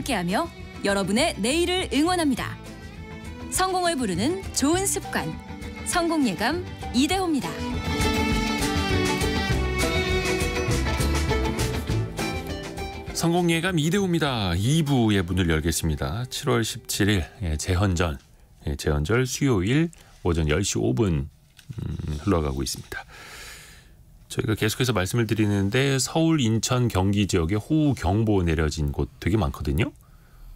함께하며 여러분의 내일을 응원합니다. 성공을 부르는 좋은 습관, 성공예감 이대호입니다. 성공예감 이대호입니다. 2부의 문을 열겠습니다. 7월 17일 예, 재헌전, 예, 재헌절 수요일 오전 10시 5분 음, 흘러가고 있습니다. 저희가 계속해서 말씀을 드리는데 서울, 인천, 경기 지역에 호우 경보 내려진 곳 되게 많거든요.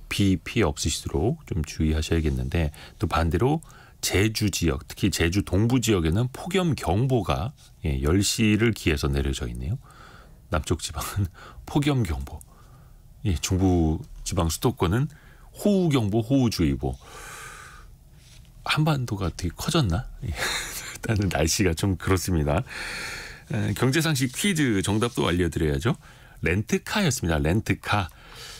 비 피해 없으시도록 좀 주의하셔야겠는데 또 반대로 제주 지역, 특히 제주 동부 지역에는 폭염 경보가 예, 10시를 기해서 내려져 있네요. 남쪽 지방은 폭염 경보. 예, 중부 지방 수도권은 호우 경보, 호우주의보. 한반도가 되게 커졌나? 예, 일단은 날씨가 좀 그렇습니다. 경제상식 퀴즈 정답도 알려드려야죠. 렌트카였습니다. 렌트카.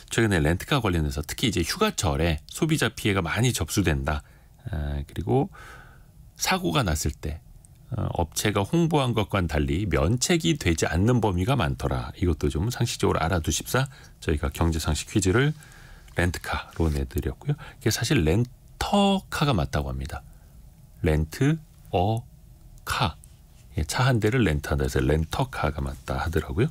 최근에 렌트카 관련해서 특히 이제 휴가철에 소비자 피해가 많이 접수된다. 그리고 사고가 났을 때 어, 업체가 홍보한 것과는 달리 면책이 되지 않는 범위가 많더라. 이것도 좀 상식적으로 알아두십사 저희가 경제상식 퀴즈를 렌트카로 내드렸고요. 이게 사실 렌터카가 맞다고 합니다. 렌트, 어, 카. 예, 차한 대를 렌트한다 해서 렌터카가 맞다 하더라고요.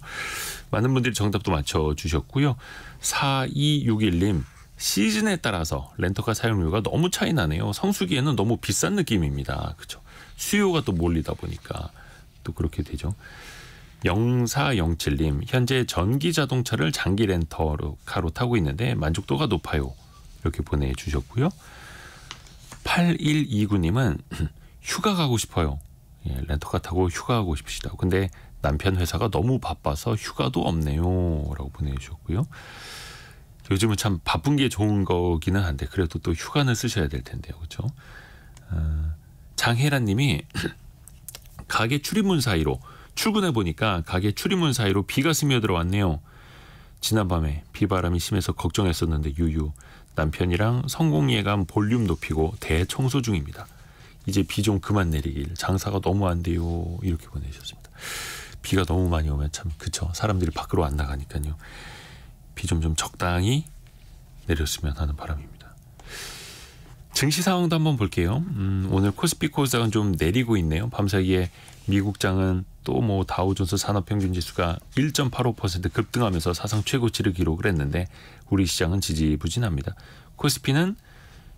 많은 분들이 정답도 맞춰주셨고요. 4261님. 시즌에 따라서 렌터카 사용료가 너무 차이 나네요. 성수기에는 너무 비싼 느낌입니다. 그죠? 수요가 또 몰리다 보니까 또 그렇게 되죠. 0407님, 현재 전기 자동차를 장기 렌터로 카로 타고 있는데 만족도가 높아요. 이렇게 보내주셨고요. 8129님은 휴가 가고 싶어요. 예, 렌터카 타고 휴가하고 싶시다. 근데 남편 회사가 너무 바빠서 휴가도 없네요라고 보내주셨고요. 요즘은 참 바쁜 게 좋은 거기는 한데 그래도 또 휴가는 쓰셔야 될 텐데요, 그렇죠? 장혜란님이 가게 출입문 사이로 출근해 보니까 가게 출입문 사이로 비가 스며들어왔네요. 지난밤에 비바람이 심해서 걱정했었는데 유유 남편이랑 성공예감 볼륨 높이고 대청소 중입니다. 이제 비 좀 그만 내리길 장사가 너무 안 돼요 이렇게 보내셨습니다. 비가 너무 많이 오면 참 그쵸 사람들이 밖으로 안 나가니까요. 비 좀 좀 적당히 내렸으면 하는 바람입니다. 증시 상황도 한번 볼게요. 음, 오늘 코스피 코스닥은 좀 내리고 있네요. 밤사이에 미국장은 또 뭐 다우존스 산업평균지수가 1.85% 급등하면서 사상 최고치를 기록을 했는데 우리 시장은 지지부진합니다. 코스피는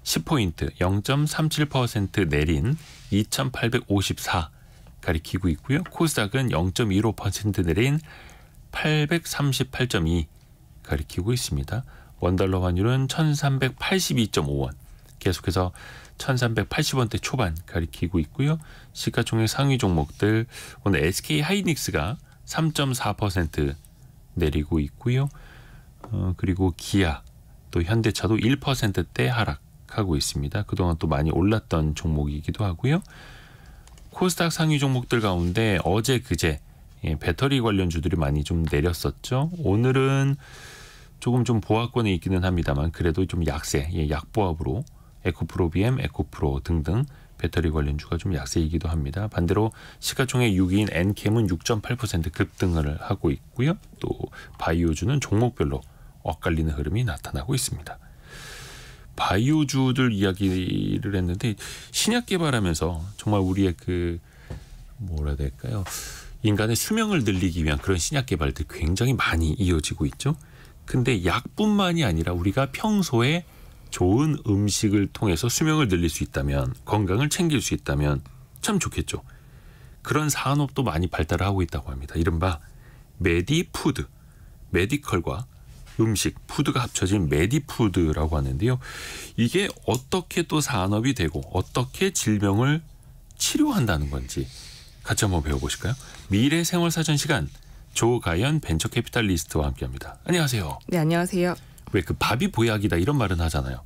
10포인트 0.37% 내린 2,854 가리키고 있고요. 코스닥은 0.15% 내린 838.2 가리키고 있습니다. 원달러 환율은 1,382.5원 계속해서 1,380원대 초반 가리키고 있고요. 시가총액 상위 종목들 오늘 SK 하이닉스가 3.4% 내리고 있고요. 어, 그리고 기아 또 현대차도 1%대 하락 하락하고 있습니다. 그동안 또 많이 올랐던 종목이기도 하고요. 코스닥 상위 종목들 가운데 어제 그제 예, 배터리 관련 주들이 많이 좀 내렸었죠. 오늘은 조금 좀 보합권에 있기는 합니다만 그래도 좀 약세, 예, 약보합으로 에코프로비엠, 에코프로 등등 배터리 관련 주가 좀 약세이기도 합니다. 반대로 시가총액 6위인 엔캠은 6.8% 급등을 하고 있고요. 또 바이오주는 종목별로 엇갈리는 흐름이 나타나고 있습니다. 바이오주들 이야기를 했는데 신약 개발하면서 정말 우리의 그 뭐라 해야 될까요? 인간의 수명을 늘리기 위한 그런 신약 개발들 굉장히 많이 이어지고 있죠. 근데 약뿐만이 아니라 우리가 평소에 좋은 음식을 통해서 수명을 늘릴 수 있다면 건강을 챙길 수 있다면 참 좋겠죠. 그런 산업도 많이 발달을 하고 있다고 합니다. 이른바 메디푸드, 메디컬과 음식, 푸드가 합쳐진 메디푸드라고 하는데요. 이게 어떻게 또 산업이 되고 어떻게 질병을 치료한다는 건지 같이 한번 배워보실까요? 미래 생활 사전 시간 조가연 벤처캐피탈리스트와 함께합니다. 안녕하세요. 네, 안녕하세요. 왜 그 밥이 보약이다 이런 말은 하잖아요.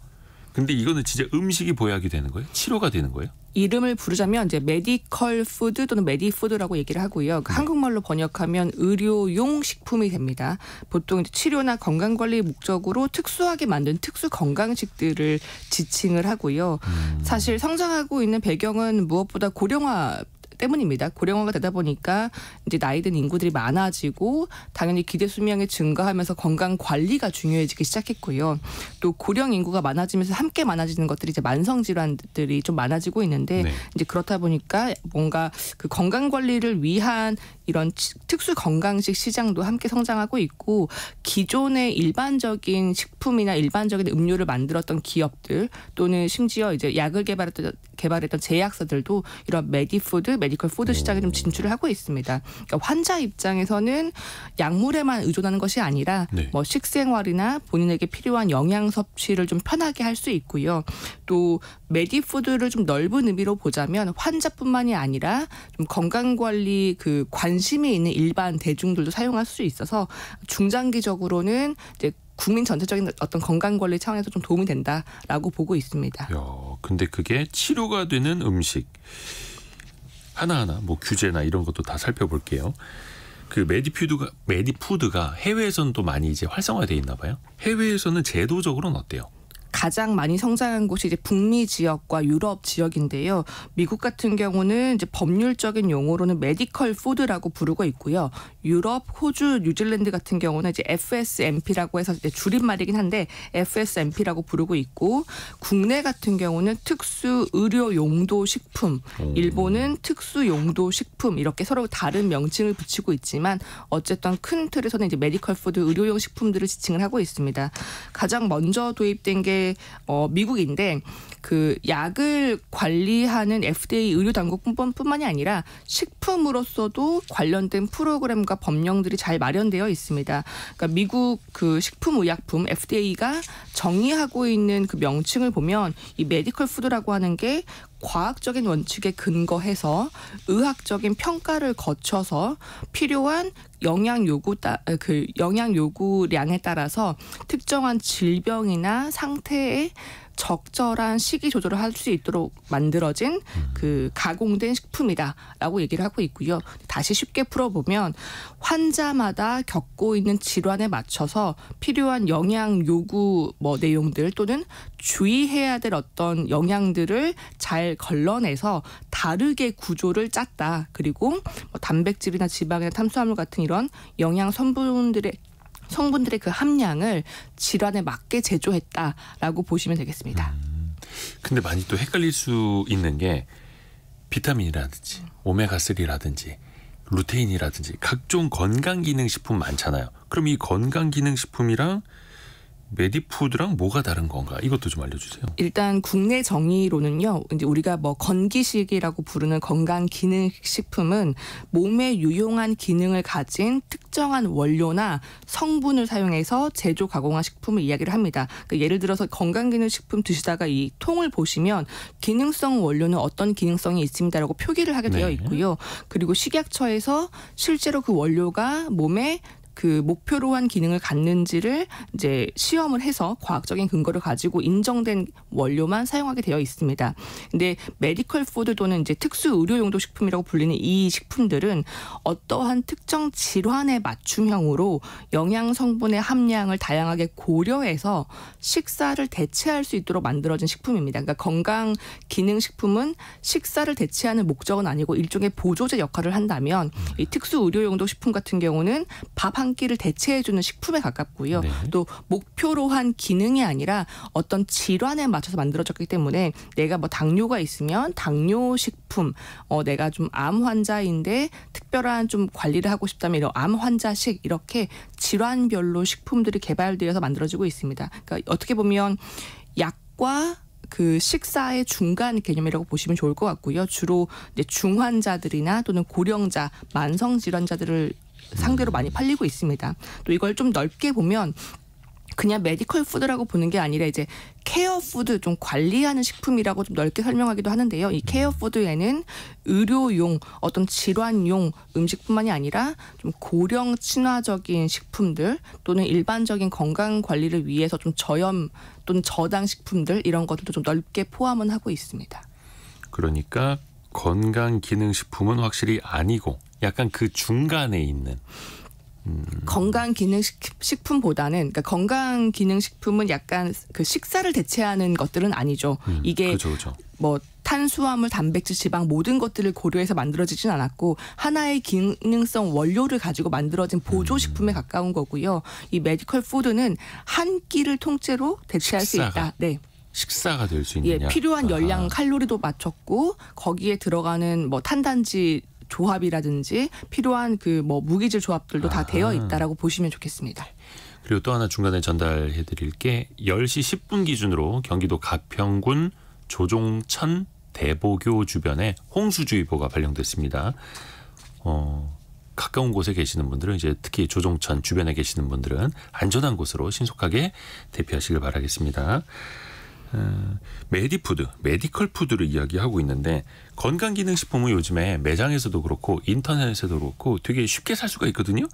근데 이거는 진짜 음식이 보약이 되는 거예요? 치료가 되는 거예요? 이름을 부르자면 이제 메디컬 푸드 또는 메디푸드라고 얘기를 하고요. 네. 한국말로 번역하면 의료용 식품이 됩니다. 보통 치료나 건강 관리 목적으로 특수하게 만든 특수 건강식들을 지칭을 하고요. 음. 사실 성장하고 있는 배경은 무엇보다 고령화 때문입니다. 고령화가 되다 보니까 이제 나이든 인구들이 많아지고 당연히 기대 수명이 증가하면서 건강 관리가 중요해지기 시작했고요. 또 고령 인구가 많아지면서 함께 많아지는 것들이 이제 만성 질환들이 좀 많아지고 있는데 네. 이제 그렇다 보니까 뭔가 그 건강 관리를 위한 이런 특수 건강식 시장도 함께 성장하고 있고 기존의 일반적인 식품이나 일반적인 음료를 만들었던 기업들 또는 심지어 이제 약을 개발했던 개발했던 제약사들도 이런 메디푸드, 메디컬 푸드 시장에 좀 진출을 하고 있습니다. 그러니까 환자 입장에서는 약물에만 의존하는 것이 아니라 네. 뭐 식생활이나 본인에게 필요한 영양 섭취를 좀 편하게 할 수 있고요. 또 메디푸드를 좀 넓은 의미로 보자면 환자뿐만이 아니라 좀 건강 관리 그 관심이 있는 일반 대중들도 사용할 수 있어서 중장기적으로는 이제 국민 전체적인 어떤 건강 관리 차원에서 좀 도움이 된다라고 보고 있습니다. 야, 근데 그게 치료가 되는 음식 하나하나 뭐 규제나 이런 것도 다 살펴볼게요. 그 메디푸드가 메디푸드가 해외에서는 또 많이 이제 활성화돼 있나 봐요. 해외에서는 제도적으로는 어때요? 가장 많이 성장한 곳이 이제 북미 지역과 유럽 지역인데요. 미국 같은 경우는 이제 법률적인 용어로는 메디컬 푸드라고 부르고 있고요. 유럽, 호주, 뉴질랜드 같은 경우는 이제 FSMP라고 해서 이제 줄임말이긴 한데 FSMP라고 부르고 있고 국내 같은 경우는 특수 의료 용도 식품, 일본은 특수 용도 식품 이렇게 서로 다른 명칭을 붙이고 있지만 어쨌든 큰 틀에서는 이제 메디컬 푸드 의료용 식품들을 지칭을 하고 있습니다. 가장 먼저 도입된 게 어, 미국인데 그 약을 관리하는 FDA 의료 당국뿐만이 아니라 식품으로서도 관련된 프로그램과 법령들이 잘 마련되어 있습니다. 그러니까 미국 그 식품의약품 FDA가 정의하고 있는 그 명칭을 보면 이 메디컬 푸드라고 하는 게 과학적인 원칙에 근거해서 의학적인 평가를 거쳐서 필요한 영양 요구 따그 영양 요구량에 따라서 특정한 질병이나 상태에 적절한 시기 조절을 할 수 있도록 만들어진 음. 그 가공된 식품이다라고 얘기를 하고 있고요. 다시 쉽게 풀어보면 환자마다 겪고 있는 질환에 맞춰서 필요한 영양 요구 뭐 내용들 또는 주의해야 될 어떤 영양들을 잘 걸러내서 다르게 구조를 짰다. 그리고 뭐 단백질이나 지방이나 탄수화물 같은 이런 영양 성분들의 성분들의 그 함량을 질환에 맞게 제조했다라고 보시면 되겠습니다. 음, 근데 많이 또 헷갈릴 수 있는 게 비타민이라든지 오메가3라든지 루테인이라든지 각종 건강기능식품 많잖아요. 그럼 이 건강기능식품이랑 메디푸드랑 뭐가 다른 건가? 이것도 좀 알려주세요. 일단 국내 정의로는요, 이제 우리가 뭐 건기식이라고 부르는 건강 기능 식품은 몸에 유용한 기능을 가진 특정한 원료나 성분을 사용해서 제조 가공한 식품을 이야기를 합니다. 그러니까 예를 들어서 건강 기능 식품 드시다가 이 통을 보시면 기능성 원료는 어떤 기능성이 있습니다라고 표기를 하게 되어 네. 있고요. 그리고 식약처에서 실제로 그 원료가 몸에 그 목표로 한 기능을 갖는지를 이제 시험을 해서 과학적인 근거를 가지고 인정된 원료만 사용하게 되어 있습니다. 근데 메디컬 푸드 또는 이제 특수 의료 용도 식품이라고 불리는 이 식품들은 어떠한 특정 질환에 맞춤형으로 영양 성분의 함량을 다양하게 고려해서 식사를 대체할 수 있도록 만들어진 식품입니다. 그러니까 건강 기능 식품은 식사를 대체하는 목적은 아니고 일종의 보조제 역할을 한다면 이 특수 의료 용도 식품 같은 경우는 밥한 한기를 대체해주는 식품에 가깝고요. 네. 또 목표로 한 기능이 아니라 어떤 질환에 맞춰서 만들어졌기 때문에 내가 뭐 당뇨가 있으면 당뇨 식품, 어, 내가 좀 암 환자인데 특별한 좀 관리를 하고 싶다면 이런 암 환자식 이렇게 질환별로 식품들이 개발되어서 만들어지고 있습니다. 그러니까 어떻게 보면 약과 그 식사의 중간 개념이라고 보시면 좋을 것 같고요. 주로 이제 중환자들이나 또는 고령자, 만성 질환자들을 상대로 많이 팔리고 있습니다. 또 이걸 좀 넓게 보면 그냥 메디컬 푸드라고 보는 게 아니라 이제 케어 푸드 좀 관리하는 식품이라고 좀 넓게 설명하기도 하는데요. 이 케어 푸드에는 의료용 어떤 질환용 음식뿐만이 아니라 좀 고령 친화적인 식품들 또는 일반적인 건강 관리를 위해서 좀 저염 또는 저당 식품들 이런 것들도 좀 넓게 포함은 하고 있습니다. 그러니까 건강 기능 식품은 확실히 아니고 약간 그 중간에 있는 음. 건강 기능 식품보다는 그러니까 건강 기능 식품은 약간 그 식사를 대체하는 것들은 아니죠. 음, 이게 그죠, 그죠. 뭐 탄수화물, 단백질, 지방 모든 것들을 고려해서 만들어지진 않았고 하나의 기능성 원료를 가지고 만들어진 보조 음. 식품에 가까운 거고요. 이 메디컬 푸드는 한 끼를 통째로 대체할 식사가. 수 있다. 네. 식사가 될수 예, 있느냐. 예, 필요한 열량 아. 칼로리도 맞췄고 거기에 들어가는 뭐 탄단지 조합이라든지 필요한 그 뭐 무기질 조합들도 다 되어 아. 있다라고 보시면 좋겠습니다. 그리고 또 하나 중간에 전달해 드릴 게 10시 10분 기준으로 경기도 가평군 조종천 대보교 주변에 홍수주의보가 발령됐습니다. 어, 가까운 곳에 계시는 분들은 이제 특히 조종천 주변에 계시는 분들은 안전한 곳으로 신속하게 대피하시길 바라겠습니다. 어, 메디푸드, 메디컬 푸드를 이야기하고 있는데 건강기능식품은 요즘에 매장에서도 그렇고 인터넷에도 그렇고 되게 쉽게 살 수가 있거든요.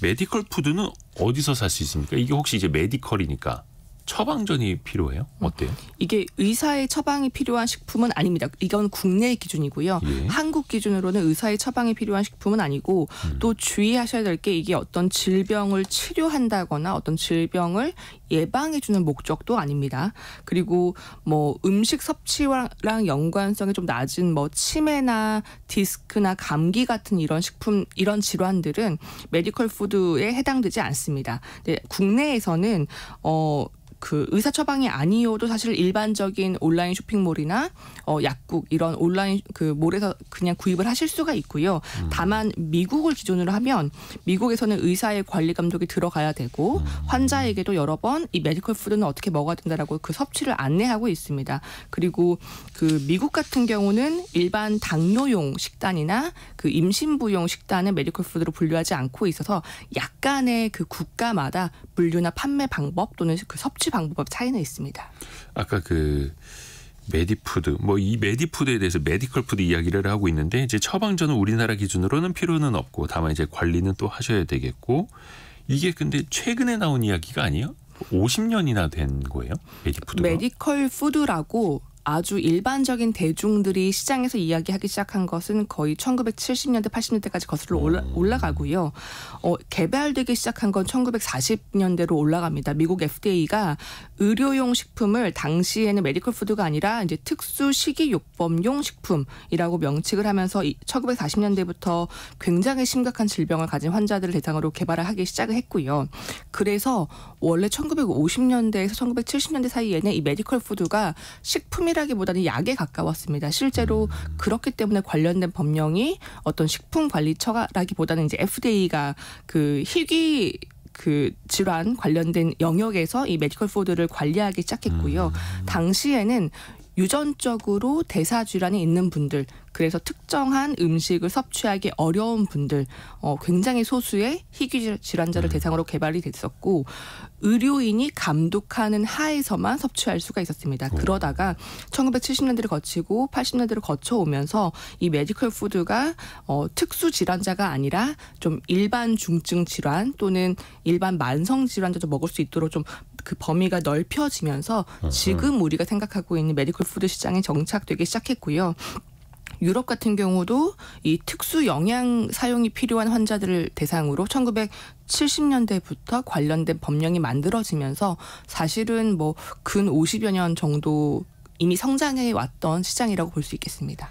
메디컬 푸드는 어디서 살 수 있습니까? 이게 혹시 이제 메디컬이니까 처방전이 필요해요? 음. 어때요? 이게 의사의 처방이 필요한 식품은 아닙니다. 이건 국내 기준이고요. 예. 한국 기준으로는 의사의 처방이 필요한 식품은 아니고 음. 또 주의하셔야 될 게 이게 어떤 질병을 치료한다거나 어떤 질병을 예방해 주는 목적도 아닙니다. 그리고 뭐 음식 섭취랑 연관성이 좀 낮은 뭐 치매나 디스크나 감기 같은 이런 식품 이런 질환들은 메디컬 푸드에 해당되지 않습니다. 근데 국내에서는 어그 의사 처방이 아니어도 사실 일반적인 온라인 쇼핑몰이나 어 약국 이런 온라인 그 몰에서 그냥 구입을 하실 수가 있고요. 음. 다만 미국을 기준으로 하면 미국에서는 의사의 관리 감독이 들어가야 되고 음. 환자에게도 여러 번 이 메디컬 푸드는 어떻게 먹어야 된다라고 그 섭취를 안내하고 있습니다. 그리고 그 미국 같은 경우는 일반 당뇨용 식단이나 그 임신부용 식단은 메디컬 푸드로 분류하지 않고 있어서 약간의 그 국가마다 분류나 판매 방법 또는 그 섭취 방법 차이는 있습니다. 아까 그 메디푸드 뭐 이 메디푸드에 대해서 메디컬 푸드 이야기를 하고 있는데 이제 처방전은 우리나라 기준으로는 필요는 없고 다만 이제 관리는 또 하셔야 되겠고 이게 근데 최근에 나온 이야기가 아니에요? 50년이나 된 거예요? 메디푸드 메디컬 푸드라고 아주 일반적인 대중들이 시장에서 이야기하기 시작한 것은 거의 1970년대, 80년대까지 거슬러 올라, 음. 올라가고요. 어, 개발되기 시작한 건 1940년대로 올라갑니다. 미국 FDA가 의료용 식품을 당시에는 메디컬 푸드가 아니라 이제 특수 식이요법용 식품이라고 명칭을 하면서 이 1940년대부터 굉장히 심각한 질병을 가진 환자들을 대상으로 개발을 하기 시작을 했고요. 그래서 원래 1950년대에서 1970년대 사이에는 이 메디컬 푸드가 식품이 식품이라기보다는 약에 가까웠습니다. 실제로 그렇기 때문에 관련된 법령이 어떤 식품관리처라기보다는 이제 FDA가 그 희귀 그 질환 관련된 영역에서 이 메디컬 푸드를 관리하기 시작했고요. 음. 당시에는 유전적으로 대사 질환이 있는 분들, 그래서 특정한 음식을 섭취하기 어려운 분들 어, 굉장히 소수의 희귀 질환자를 음. 대상으로 개발이 됐었고 의료인이 감독하는 하에서만 섭취할 수가 있었습니다. 오. 그러다가 1970년대를 거치고 80년대를 거쳐오면서 이 메디컬 푸드가 어, 특수 질환자가 아니라 좀 일반 중증 질환 또는 일반 만성 질환자도 먹을 수 있도록 좀 그 범위가 넓혀지면서 지금 우리가 생각하고 있는 메디컬 푸드 시장에 정착되기 시작했고요. 유럽 같은 경우도 이 특수 영양 사용이 필요한 환자들을 대상으로 1970년대부터 관련된 법령이 만들어지면서 사실은 뭐 근 50여 년 정도 이미 성장해 왔던 시장이라고 볼 수 있겠습니다.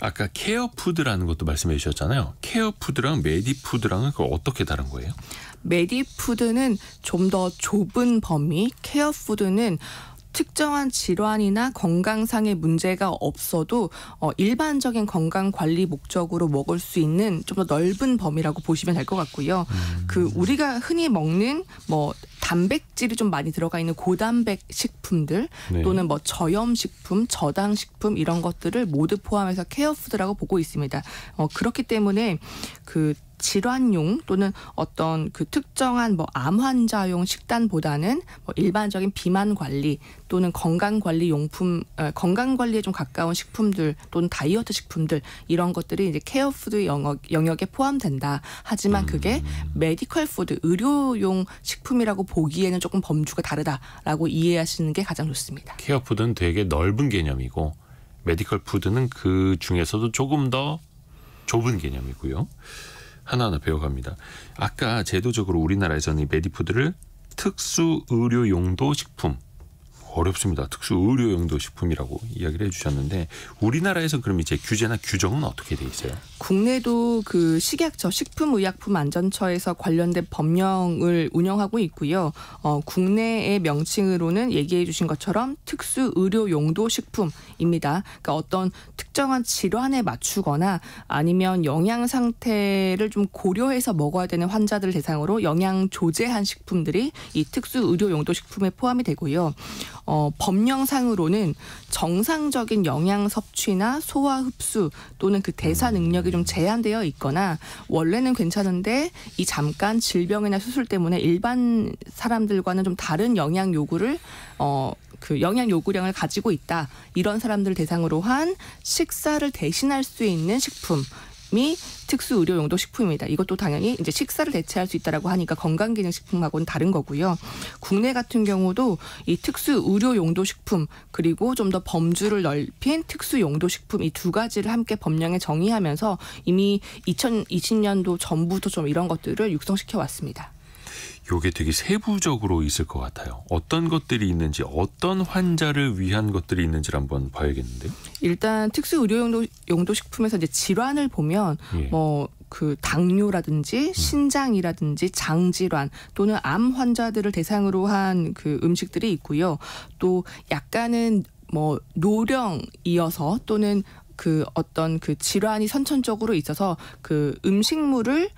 아까 케어 푸드라는 것도 말씀해 주셨잖아요. 케어 푸드랑 메디 푸드랑은 그 어떻게 다른 거예요? 메디 푸드는 좀 더 좁은 범위, 케어 푸드는 특정한 질환이나 건강상의 문제가 없어도 어, 일반적인 건강 관리 목적으로 먹을 수 있는 좀 더 넓은 범위라고 보시면 될 것 같고요. 음. 그 우리가 흔히 먹는 뭐 단백질이 좀 많이 들어가 있는 고단백 식품들 네. 또는 뭐 저염 식품, 저당 식품 이런 것들을 모두 포함해서 케어 푸드라고 보고 있습니다. 어, 그렇기 때문에 그 질환용 또는 어떤 그 특정한 뭐 암 환자용 식단보다는 뭐 일반적인 비만 관리 또는 건강 관리 용품 어, 건강 관리에 좀 가까운 식품들 또는 다이어트 식품들 이런 것들이 이제 케어 푸드 영역 영역에 포함된다. 하지만 그게 음. 메디컬 푸드 의료용 식품이라고 보기에는 조금 범주가 다르다라고 이해하시는 게 가장 좋습니다. 케어 푸드는 되게 넓은 개념이고 메디컬 푸드는 그 중에서도 조금 더 좁은 개념이고요. 하나하나 배워갑니다. 아까 제도적으로 우리나라에서는 이 메디푸드를 특수 의료 용도 식품 어렵습니다. 특수 의료 용도 식품이라고 이야기를 해주셨는데 우리나라에서 그럼 이제 규제나 규정은 어떻게 돼 있어요? 국내도 그 식약처 식품의약품안전처에서 관련된 법령을 운영하고 있고요. 어, 국내의 명칭으로는 얘기해주신 것처럼 특수 의료 용도 식품입니다. 그러니까 어떤 특정한 질환에 맞추거나 아니면 영양 상태를 좀 고려해서 먹어야 되는 환자들 대상으로 영양 조제한 식품들이 이 특수 의료 용도 식품에 포함이 되고요. 어, 법령상으로는 정상적인 영양 섭취나 소화 흡수 또는 그 대사 능력이 좀 제한되어 있거나 원래는 괜찮은데 이 잠깐 질병이나 수술 때문에 일반 사람들과는 좀 다른 영양 요구를 어, 그 영양 요구량을 가지고 있다 이런 사람들 대상으로 한 식사를 대신할 수 있는 식품 식품이 특수 의료 용도 식품입니다. 이것도 당연히 이제 식사를 대체할 수 있다라고 하니까 건강기능식품하고는 다른 거고요. 국내 같은 경우도 이 특수 의료 용도 식품 그리고 좀 더 범주를 넓힌 특수 용도 식품 이 두 가지를 함께 법령에 정의하면서 이미 2020년도 전부터 좀 이런 것들을 육성시켜 왔습니다. 요게 되게 세부적으로 있을 것 같아요. 어떤 것들이 있는지 어떤 환자를 위한 것들이 있는지를 한번 봐야겠는데 일단 특수 의료 용도 용도 식품에서 이제 질환을 보면 예. 뭐그 당뇨라든지 음. 신장이라든지 장질환 또는 암 환자들을 대상으로 한 그 음식들이 있고요. 또 약간은 뭐 노령이어서 또는 그 어떤 그 질환이 선천적으로 있어서 그 음식물을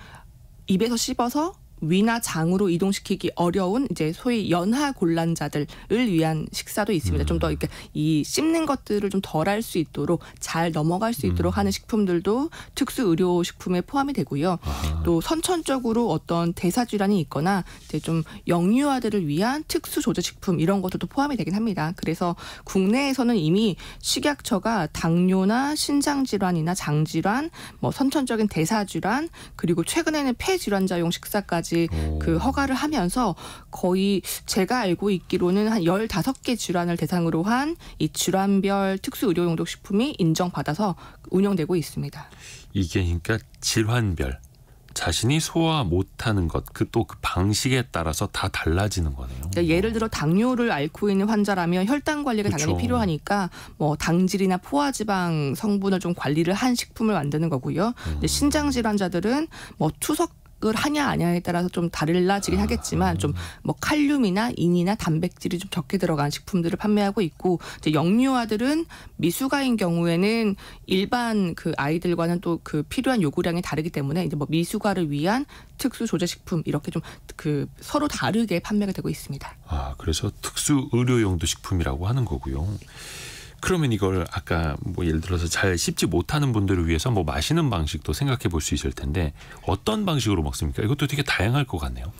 입에서 씹어서 위나 장으로 이동시키기 어려운 이제 소위 연하 곤란자들을 위한 식사도 있습니다. 음. 좀더 이렇게 이 씹는 것들을 좀 덜 할 수 있도록 잘 넘어갈 수 있도록 음. 하는 식품들도 특수 의료 식품에 포함이 되고요. 아. 또 선천적으로 어떤 대사 질환이 있거나 이제 좀 영유아들을 위한 특수 조제 식품 이런 것들도 포함이 되긴 합니다. 그래서 국내에서는 이미 식약처가 당뇨나 신장 질환이나 장 질환, 뭐 선천적인 대사 질환 그리고 최근에는 폐 질환자용 식사까지 정까지 그 오. 그 허가를 하면서 거의 제가 알고 있기로는 한 열다섯 개 질환을 대상으로 한 이 질환별 특수 의료 용도 식품이 인정받아서 운영되고 있습니다. 이게 그러니까 질환별 자신이 소화 못하는 것, 그 또그 그 방식에 따라서 다 달라지는 거네요. 그러니까 예를 들어 당뇨를 앓고 있는 환자라면 혈당 관리가 그쵸. 당연히 필요하니까 뭐 당질이나 포화지방 성분을 좀 관리를 한 식품을 만드는 거고요. 음. 신장 질환자들은 뭐 투석 농약을 하냐 아냐에 따라서 좀 다를라지긴 아. 하겠지만 좀 뭐 칼륨이나 인이나 단백질이 좀 적게 들어간 식품들을 판매하고 있고 이제 영유아들은 미숙아인 경우에는 일반 그 아이들과는 또 그 필요한 요구량이 다르기 때문에 이제 뭐 미숙아를 위한 특수 조제 식품 이렇게 좀 그 서로 다르게 판매가 되고 있습니다. 아 그래서 특수 의료용도 식품이라고 하는 거고요. 그러면 이걸 아까 뭐 예를 들어서 잘 씹지 못하는 분들을 위해서 뭐 마시는 방식도 생각해 볼 수 있을 텐데 어떤 방식으로 먹습니까? 이것도 되게 다양할 것 같네요.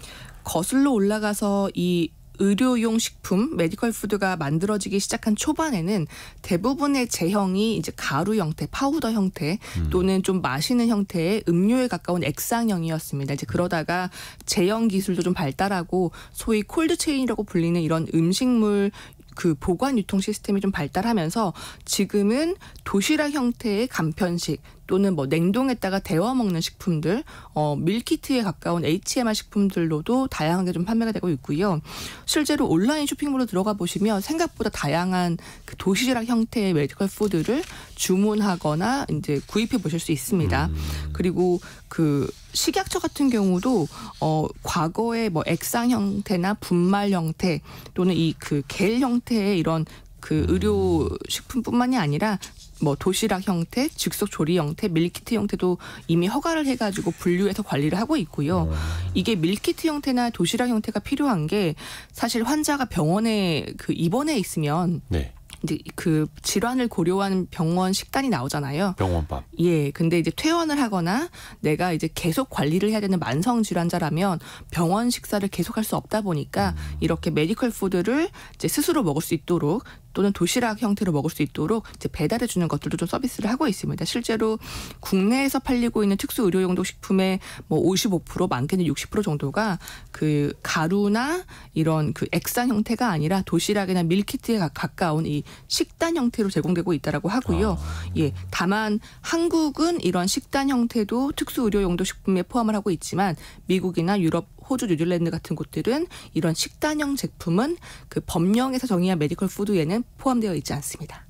거슬러 올라가서 이 의료용 식품 메디컬 푸드가 만들어지기 시작한 초반에는 대부분의 제형이 이제 가루 형태, 파우더 형태 음. 또는 좀 마시는 형태의 음료에 가까운 액상형이었습니다. 이제 그러다가 제형 기술도 좀 발달하고 소위 콜드 체인이라고 불리는 이런 음식물 그 보관 유통 시스템이 좀 발달하면서 지금은 도시락 형태의 간편식 또는 뭐 냉동에다가 데워 먹는 식품들, 어, 밀키트에 가까운 HMR 식품들로도 다양하게 좀 판매가 되고 있고요. 실제로 온라인 쇼핑몰로 들어가 보시면 생각보다 다양한 그 도시락 형태의 메디컬 푸드를 주문하거나 이제 구입해 보실 수 있습니다. 음. 그리고 그 식약처 같은 경우도 어 과거에 뭐 액상 형태나 분말 형태 또는 이그겔 형태의 이런 그 의료 식품뿐만이 아니라 뭐 도시락 형태, 즉석 조리 형태, 밀키트 형태도 이미 허가를 해가지고 분류해서 관리를 하고 있고요. 음. 이게 밀키트 형태나 도시락 형태가 필요한 게 사실 환자가 병원에 그 입원해 있으면 네. 이제 그 질환을 고려한 병원 식단이 나오잖아요. 병원밥. 예. 근데 이제 퇴원을 하거나 내가 이제 계속 관리를 해야 되는 만성 질환자라면 병원 식사를 계속할 수 없다 보니까 음. 이렇게 메디컬 푸드를 이제 스스로 먹을 수 있도록 또는 도시락 형태로 먹을 수 있도록 이제 배달해 주는 것들도 좀 서비스를 하고 있습니다. 실제로 국내에서 팔리고 있는 특수 의료 용도 식품의 뭐 55% 많게는 60% 정도가 그 가루나 이런 그 액상 형태가 아니라 도시락이나 밀키트에 가까운 이 식단 형태로 제공되고 있다라고 하고요. 아. 예, 다만 한국은 이런 식단 형태도 특수 의료 용도 식품에 포함을 하고 있지만 미국이나 유럽 호주, 뉴질랜드 같은 곳들은 이런 식단형 제품은 그 법령에서 정의한 메디컬 푸드에는 포함되어 있지 않습니다.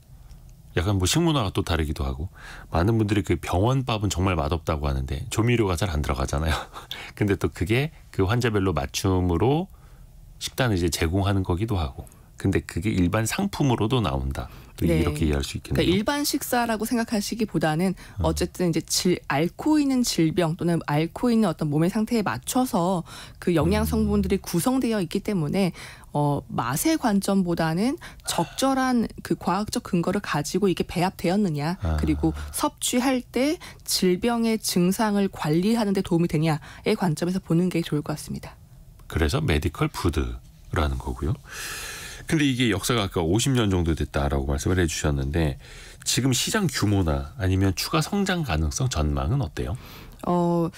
약간 뭐 식문화가 또 다르기도 하고 많은 분들이 그 병원밥은 정말 맛없다고 하는데 조미료가 잘 안 들어가잖아요. 근데 또 그게 그 환자별로 맞춤으로 식단을 이제 제공하는 거기도 하고 근데 그게 일반 상품으로도 나온다. 그 네. 이렇게 이해할 수 있겠네요. 그러니까 일반 식사라고 생각하시기보다는 어. 어쨌든 이제 질, 앓고 있는 질병 또는 앓고 있는 어떤 몸의 상태에 맞춰서 그 영양 음. 성분들이 구성되어 있기 때문에 어, 맛의 관점보다는 적절한 그 과학적 근거를 가지고 이게 배합되었느냐, 아. 그리고 섭취할 때 질병의 증상을 관리하는 데 도움이 되냐의 관점에서 보는 게 좋을 것 같습니다. 그래서 메디컬 푸드라는 거고요. 근데 이게 역사가 아까 50년 정도 됐다라고 말씀을 해주셨는데 지금 시장 규모나 아니면 추가 성장 가능성 전망은 어때요? 어,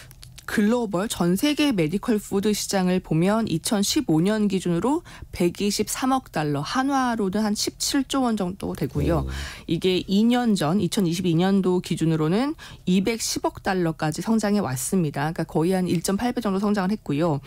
글로벌 전 세계 메디컬 푸드 시장을 보면 2015년 기준으로 123억 달러 한화로는 한 17조 원 정도 되고요. 오. 이게 2년 전 2022년도 기준으로는 210억 달러까지 성장해 왔습니다. 그러니까 거의 한 1.8배 정도 성장을 했고요.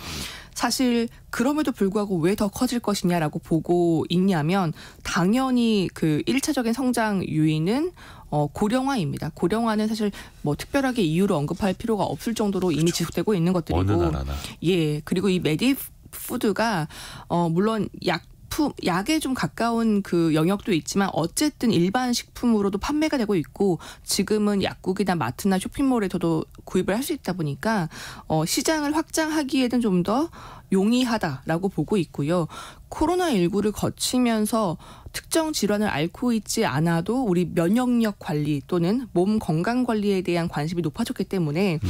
사실 그럼에도 불구하고 왜 더 커질 것이냐라고 보고 있냐면 당연히 그 1차적인 성장 유인은 어, 고령화입니다. 고령화는 사실 뭐 특별하게 이유로 언급할 필요가 없을 정도로 이미 그렇죠. 지속되고 있는 것들이고 어느 나라나. 예 그리고 이 메디 푸드가 어 물론 약 품, 약에 좀 가까운 그 영역도 있지만 어쨌든 일반 식품으로도 판매가 되고 있고 지금은 약국이나 마트나 쇼핑몰에서도 구입을 할 수 있다 보니까 어, 시장을 확장하기에는 좀 더 용이하다라고 보고 있고요. 코로나19를 거치면서 특정 질환을 앓고 있지 않아도 우리 면역력 관리 또는 몸 건강 관리에 대한 관심이 높아졌기 때문에 음.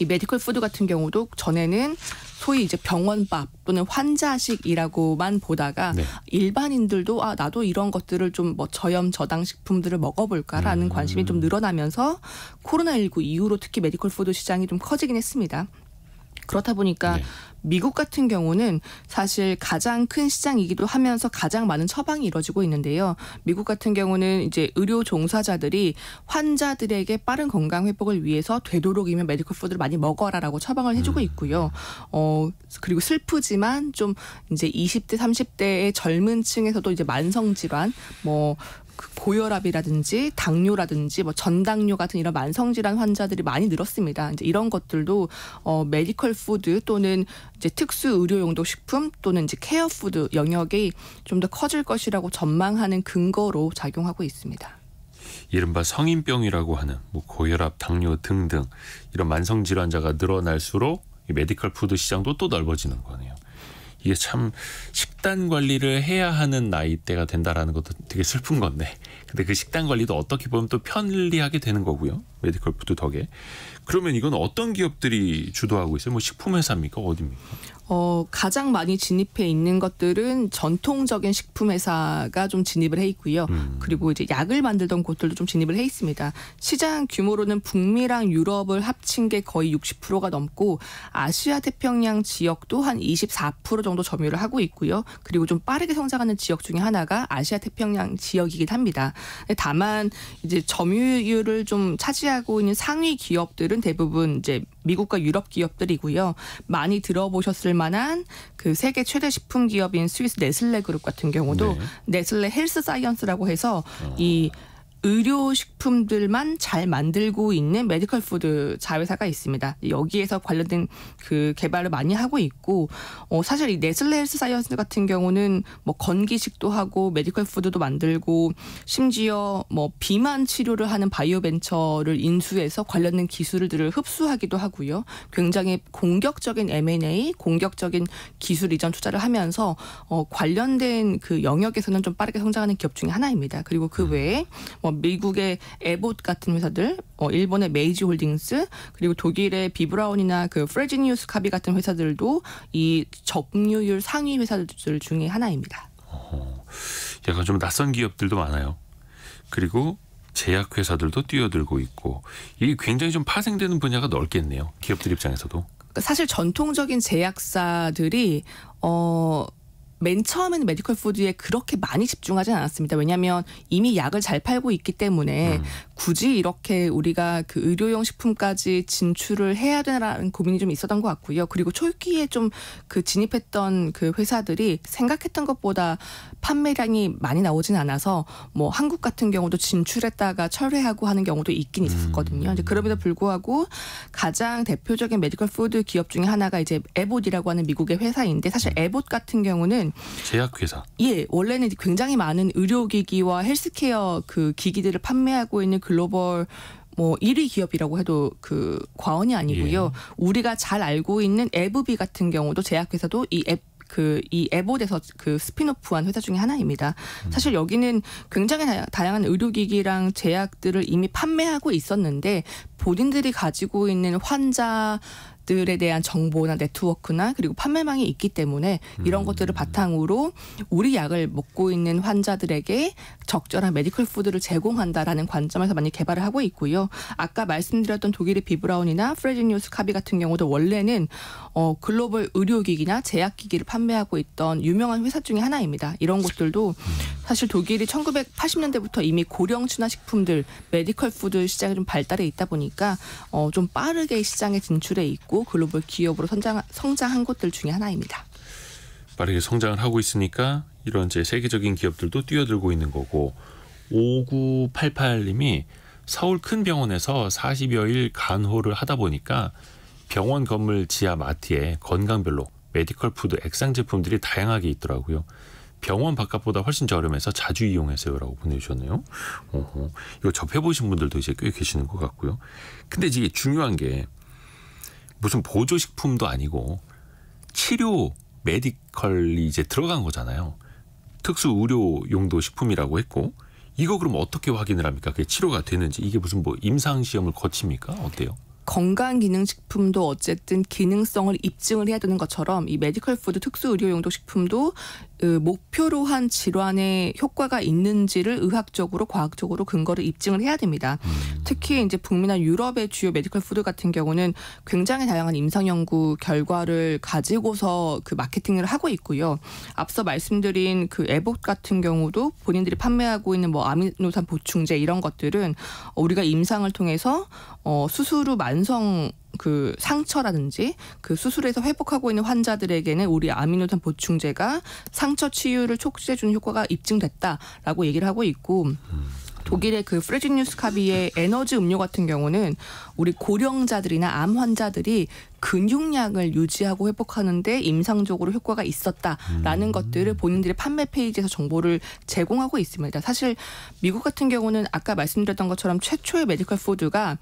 이 메디컬 푸드 같은 경우도 전에는 소위 이제 병원밥 또는 환자식이라고만 보다가 네. 일반인들도 아 나도 이런 것들을 좀 뭐 저염 저당 식품들을 먹어볼까라는 음. 관심이 좀 늘어나면서 코로나19 이후로 특히 메디컬 푸드 시장이 좀 커지긴 했습니다. 그렇다 보니까 네. 미국 같은 경우는 사실 가장 큰 시장이기도 하면서 가장 많은 처방이 이뤄지고 있는데요. 미국 같은 경우는 이제 의료 종사자들이 환자들에게 빠른 건강 회복을 위해서 되도록이면 메디컬 푸드를 많이 먹어라라고 처방을 해주고 음. 있고요. 어 그리고 슬프지만 좀 이제 20대 30대의 젊은 층에서도 이제 만성 질환 뭐그 고혈압이라든지 당뇨라든지 뭐 전당뇨 같은 이런 만성 질환 환자들이 많이 늘었습니다. 이제 이런 것들도 어 메디컬 푸드 또는 이제 특수 의료 용도 식품 또는 이제 케어 푸드 영역이 좀 더 커질 것이라고 전망하는 근거로 작용하고 있습니다. 이른바 성인병이라고 하는 뭐 고혈압, 당뇨 등등 이런 만성 질환자가 늘어날수록 이 메디컬 푸드 시장도 또 넓어지는 거네요. 이게 참 식단 관리를 해야 하는 나이대가 된다라는 것도 되게 슬픈 건데 근데 그 식단 관리도 어떻게 보면 또 편리하게 되는 거고요 메디컬 푸드 덕에 그러면 이건 어떤 기업들이 주도하고 있어요 뭐 식품 회사입니까 어디입니까 어, 가장 많이 진입해 있는 것들은 전통적인 식품 회사가 좀 진입을 해 있고요. 음. 그리고 이제 약을 만들던 곳들도 좀 진입을 해 있습니다. 시장 규모로는 북미랑 유럽을 합친 게 거의 60%가 넘고 아시아 태평양 지역도 한 24% 정도 점유를 하고 있고요. 그리고 좀 빠르게 성장하는 지역 중에 하나가 아시아 태평양 지역이긴 합니다. 다만 이제 점유율을 좀 차지하고 있는 상위 기업들은 대부분 이제 미국과 유럽 기업들이고요. 많이 들어보셨을 만한 그 세계 최대 식품 기업인 스위스 네슬레 그룹 같은 경우도 네. 슬레 헬스 사이언스라고 해서 어. 이 의료식품들만 잘 만들고 있는 메디컬 푸드 자회사가 있습니다. 여기에서 관련된 그 개발을 많이 하고 있고, 어, 사실 이 네슬레 헬스 사이언스 같은 경우는 뭐 건기식도 하고 메디컬 푸드도 만들고, 심지어 뭐 비만 치료를 하는 바이오 벤처를 인수해서 관련된 기술들을 흡수하기도 하고요. 굉장히 공격적인 M&A, 공격적인 기술 이전 투자를 하면서 어, 관련된 그 영역에서는 좀 빠르게 성장하는 기업 중에 하나입니다. 그리고 그 음. 외에 뭐 미국의 에봇 같은 회사들, 어, 일본의 메이지 홀딩스, 그리고 독일의 비브라운이나 그 프레지니우스 카비 같은 회사들도 이적유율 상위 회사들 중에 하나입니다. 어, 약간 좀 낯선 기업들도 많아요. 그리고 제약회사들도 뛰어들고 있고 이게 굉장히 좀 파생되는 분야가 넓겠네요. 기업들 입장에서도. 사실 전통적인 제약사들이 어맨 처음에는 메디컬 푸드에 그렇게 많이 집중하지 않았습니다. 왜냐하면 이미 약을 잘 팔고 있기 때문에 음. 굳이 이렇게 우리가 그 의료용 식품까지 진출을 해야 되나라는 고민이 좀 있었던 것 같고요. 그리고 초기에 좀 그 진입했던 그 회사들이 생각했던 것보다 판매량이 많이 나오진 않아서 뭐 한국 같은 경우도 진출했다가 철회하고 하는 경우도 있긴 있었거든요. 음. 이제 그럼에도 불구하고 가장 대표적인 메디컬 푸드 기업 중에 하나가 이제 에봇이라고 하는 미국의 회사인데 사실 음. 에봇 같은 경우는 제약회사. 예, 원래는 굉장히 많은 의료기기와 헬스케어 그 기기들을 판매하고 있는 글로벌 뭐 1위 기업이라고 해도 그 과언이 아니고요. 예. 우리가 잘 알고 있는 에브비 같은 경우도 제약회사도 이 앱, 그 이 에봇에서 그 스피노프한 회사 중에 하나입니다. 음. 사실 여기는 굉장히 다양한 의료기기랑 제약들을 이미 판매하고 있었는데 본인들이 가지고 있는 환자 것들에 대한 정보나 네트워크나 그리고 판매망이 있기 때문에 이런 음. 것들을 바탕으로 우리 약을 먹고 있는 환자들에게 적절한 메디컬 푸드를 제공한다라는 관점에서 많이 개발을 하고 있고요. 아까 말씀드렸던 독일의 비브라운이나 프레지뉴스 카비 같은 경우도 원래는 어, 글로벌 의료기기나 제약기기를 판매하고 있던 유명한 회사 중의 하나입니다. 이런 곳들도 음. 사실 독일이 1980년대부터 이미 고령 친화식품들 메디컬 푸드 시장이 좀 발달해 있다 보니까 어, 좀 빠르게 시장에 진출해 있고 있고 글로벌 기업으로 성장, 성장한 곳들 중에 하나입니다. 빠르게 성장을 하고 있으니까 이런 제 세계적인 기업들도 뛰어들고 있는 거고 5988님이 서울 큰 병원에서 40여일 간호를 하다 보니까 병원 건물 지하 마트에 건강별로 메디컬 푸드 액상 제품들이 다양하게 있더라고요. 병원 바깥보다 훨씬 저렴해서 자주 이용해서요라고 보내주셨네요. 어허. 이거 접해보신 분들도 이제 꽤 계시는 것 같고요. 근데 이게 중요한 게 무슨 보조식품도 아니고 치료 메디컬이 이제 들어간 거잖아요. 특수 의료 용도 식품이라고 했고 이거 그럼 어떻게 확인을 합니까? 그게 치료가 되는지 이게 무슨 뭐 임상 시험을 거칩니까? 어때요? 건강기능식품도 어쨌든 기능성을 입증을 해야 되는 것처럼 이 메디컬 푸드 특수의료용도 식품도 그 목표로 한 질환에 효과가 있는지를 의학적으로 과학적으로 근거를 입증을 해야 됩니다. 음. 특히 이제 북미나 유럽의 주요 메디컬 푸드 같은 경우는 굉장히 다양한 임상 연구 결과를 가지고서 그 마케팅을 하고 있고요. 앞서 말씀드린 그 에봇 같은 경우도 본인들이 판매하고 있는 뭐 아미노산 보충제 이런 것들은 우리가 임상을 통해서 어수술후만 만성 그 상처라든지 그 수술에서 회복하고 있는 환자들에게는 우리 아미노산 보충제가 상처 치유를 촉진해 주는 효과가 입증됐다라고 얘기를 하고 있고 독일의 그 프레지뉴스 카비의 에너지 음료 같은 경우는 우리 고령자들이나 암 환자들이 근육량을 유지하고 회복하는데 임상적으로 효과가 있었다라는 음. 것들을 본인들의 판매 페이지에서 정보를 제공하고 있습니다. 사실 미국 같은 경우는 아까 말씀드렸던 것처럼 최초의 메디컬 푸드가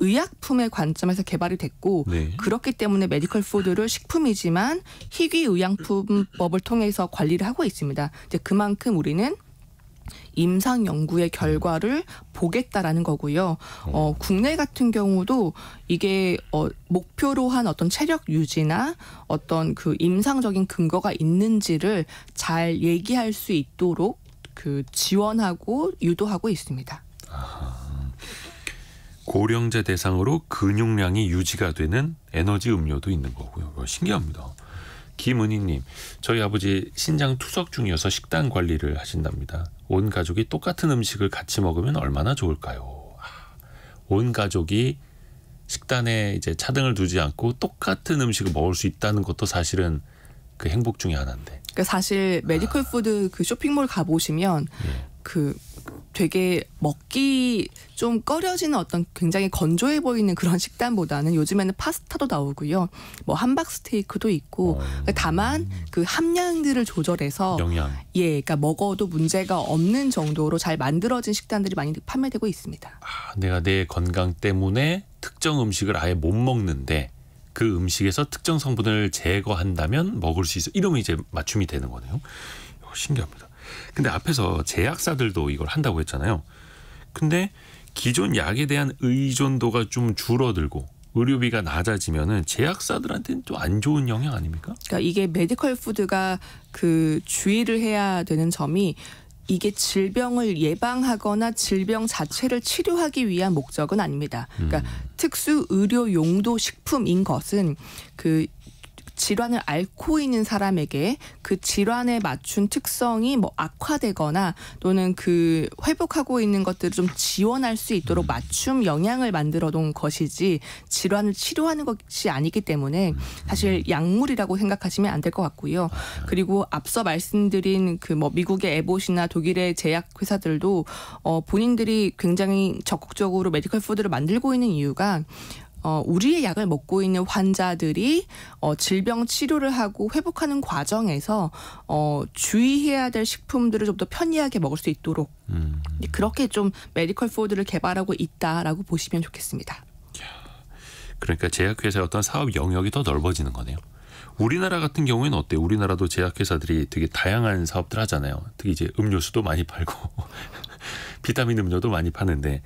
의약품의 관점에서 개발이 됐고 네. 그렇기 때문에 메디컬 푸드를 식품이지만 희귀 의약품법을 통해서 관리를 하고 있습니다. 이제 그만큼 우리는 임상 연구의 결과를 보겠다라는 거고요. 어, 어 국내 같은 경우도 이게 어, 목표로 한 어떤 체력 유지나 어떤 그 임상적인 근거가 있는지를 잘 얘기할 수 있도록 그 지원하고 유도하고 있습니다. 아하. 고령자 대상으로 근육량이 유지가 되는 에너지 음료도 있는 거고요. 신기합니다. 김은희님, 저희 아버지 신장 투석 중이어서 식단 관리를 하신답니다. 온 가족이 똑같은 음식을 같이 먹으면 얼마나 좋을까요? 아, 온 가족이 식단에 이제 차등을 두지 않고 똑같은 음식을 먹을 수 있다는 것도 사실은 그 행복 중의 하나인데. 그러니까 사실 메디컬 아. 푸드 그 쇼핑몰 가 보시면 예. 그 되게 먹기 좀 꺼려지는 어떤 굉장히 건조해 보이는 그런 식단보다는 요즘에는 파스타도 나오고요. 뭐 함박 스테이크도 있고 어. 그러니까 다만 그 함량들을 조절해서 영양. 예, 그러니까 먹어도 문제가 없는 정도로 잘 만들어진 식단들이 많이 판매되고 있습니다. 아, 내가 내 건강 때문에 특정 음식을 아예 못 먹는데 그 음식에서 특정 성분을 제거한다면 먹을 수 있어. 이러면 이제 맞춤이 되는 거네요. 신기합니다. 근데 앞에서 제약사들도 이걸 한다고 했잖아요. 근데 기존 약에 대한 의존도가 좀 줄어들고 의료비가 낮아지면은 제약사들한테는 또 안 좋은 영향 아닙니까? 그러니까 이게 메디컬 푸드가 그 주의를 해야 되는 점이 이게 질병을 예방하거나 질병 자체를 치료하기 위한 목적은 아닙니다. 그러니까 음. 특수 의료 용도 식품인 것은 그 질환을 앓고 있는 사람에게 그 질환에 맞춘 특성이 뭐 악화되거나 또는 그 회복하고 있는 것들을 좀 지원할 수 있도록 음. 맞춤 영양을 만들어 놓은 것이지 질환을 치료하는 것이 아니기 때문에 사실 음. 약물이라고 생각하시면 안 될 것 같고요. 그리고 앞서 말씀드린 그 뭐 미국의 에봇이나 독일의 제약 회사들도 어 본인들이 굉장히 적극적으로 메디컬 푸드를 만들고 있는 이유가 어, 우리의 약을 먹고 있는 환자들이 어, 질병 치료를 하고 회복하는 과정에서 어, 주의해야 될 식품들을 좀 더 편리하게 먹을 수 있도록 음. 그렇게 좀 메디컬 푸드를 개발하고 있다라고 보시면 좋겠습니다. 그러니까 제약회사의 어떤 사업 영역이 더 넓어지는 거네요. 우리나라 같은 경우에는 어때요? 우리나라도 제약회사들이 되게 다양한 사업들 하잖아요. 특히 이제 음료수도 많이 팔고 비타민 음료도 많이 파는데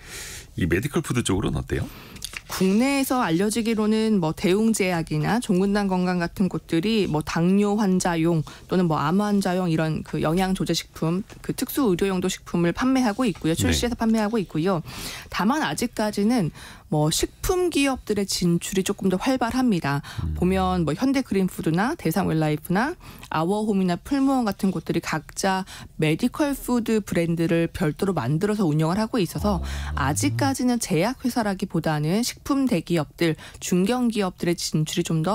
이 메디컬 푸드 쪽으로는 어때요? 국내에서 알려지기로는 뭐 대웅제약이나 종근당 건강 같은 곳들이 뭐 당뇨 환자용 또는 뭐 암 환자용 이런 그 영양 조제 식품 그 특수 의료용도 식품을 판매하고 있고요. 출시해서 네. 판매하고 있고요. 다만 아직까지는 뭐 식품 기업들의 진출이 조금 더 활발합니다. 음. 보면 뭐 현대그린푸드나 대상웰라이프나 아워홈이나 풀무원 같은 곳들이 각자 메디컬 푸드 브랜드를 별도로 만들어서 운영을 하고 있어서 아. 아직까지는 제약 회사라기보다는 식품 대기업들, 중견 기업들의 진출이 좀 더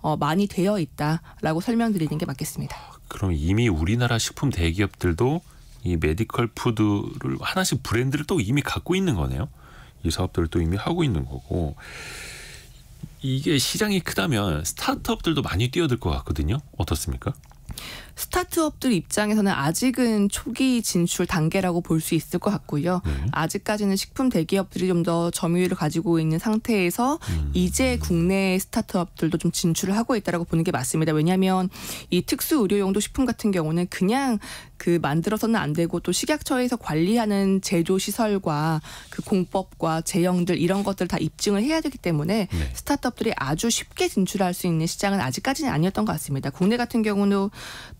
어 많이 되어 있다라고 설명드리는 게 맞겠습니다. 그럼 이미 우리나라 식품 대기업들도 이 메디컬 푸드를 하나씩 브랜드를 또 이미 갖고 있는 거네요. 이 사업들을 또 이미 하고 있는 거고 이게 시장이 크다면 스타트업들도 많이 뛰어들 것 같거든요. 어떻습니까? 스타트업들 입장에서는 아직은 초기 진출 단계라고 볼 수 있을 것 같고요. 네. 아직까지는 식품 대기업들이 좀 더 점유율을 가지고 있는 상태에서 음. 이제 국내 스타트업들도 좀 진출을 하고 있다라고 보는 게 맞습니다. 왜냐하면 이 특수 의료용도 식품 같은 경우는 그냥 그 만들어서는 안 되고 또 식약처에서 관리하는 제조 시설과 그 공법과 제형들 이런 것들 다 입증을 해야 되기 때문에 네. 스타트업들이 아주 쉽게 진출할 수 있는 시장은 아직까지는 아니었던 것 같습니다. 국내 같은 경우는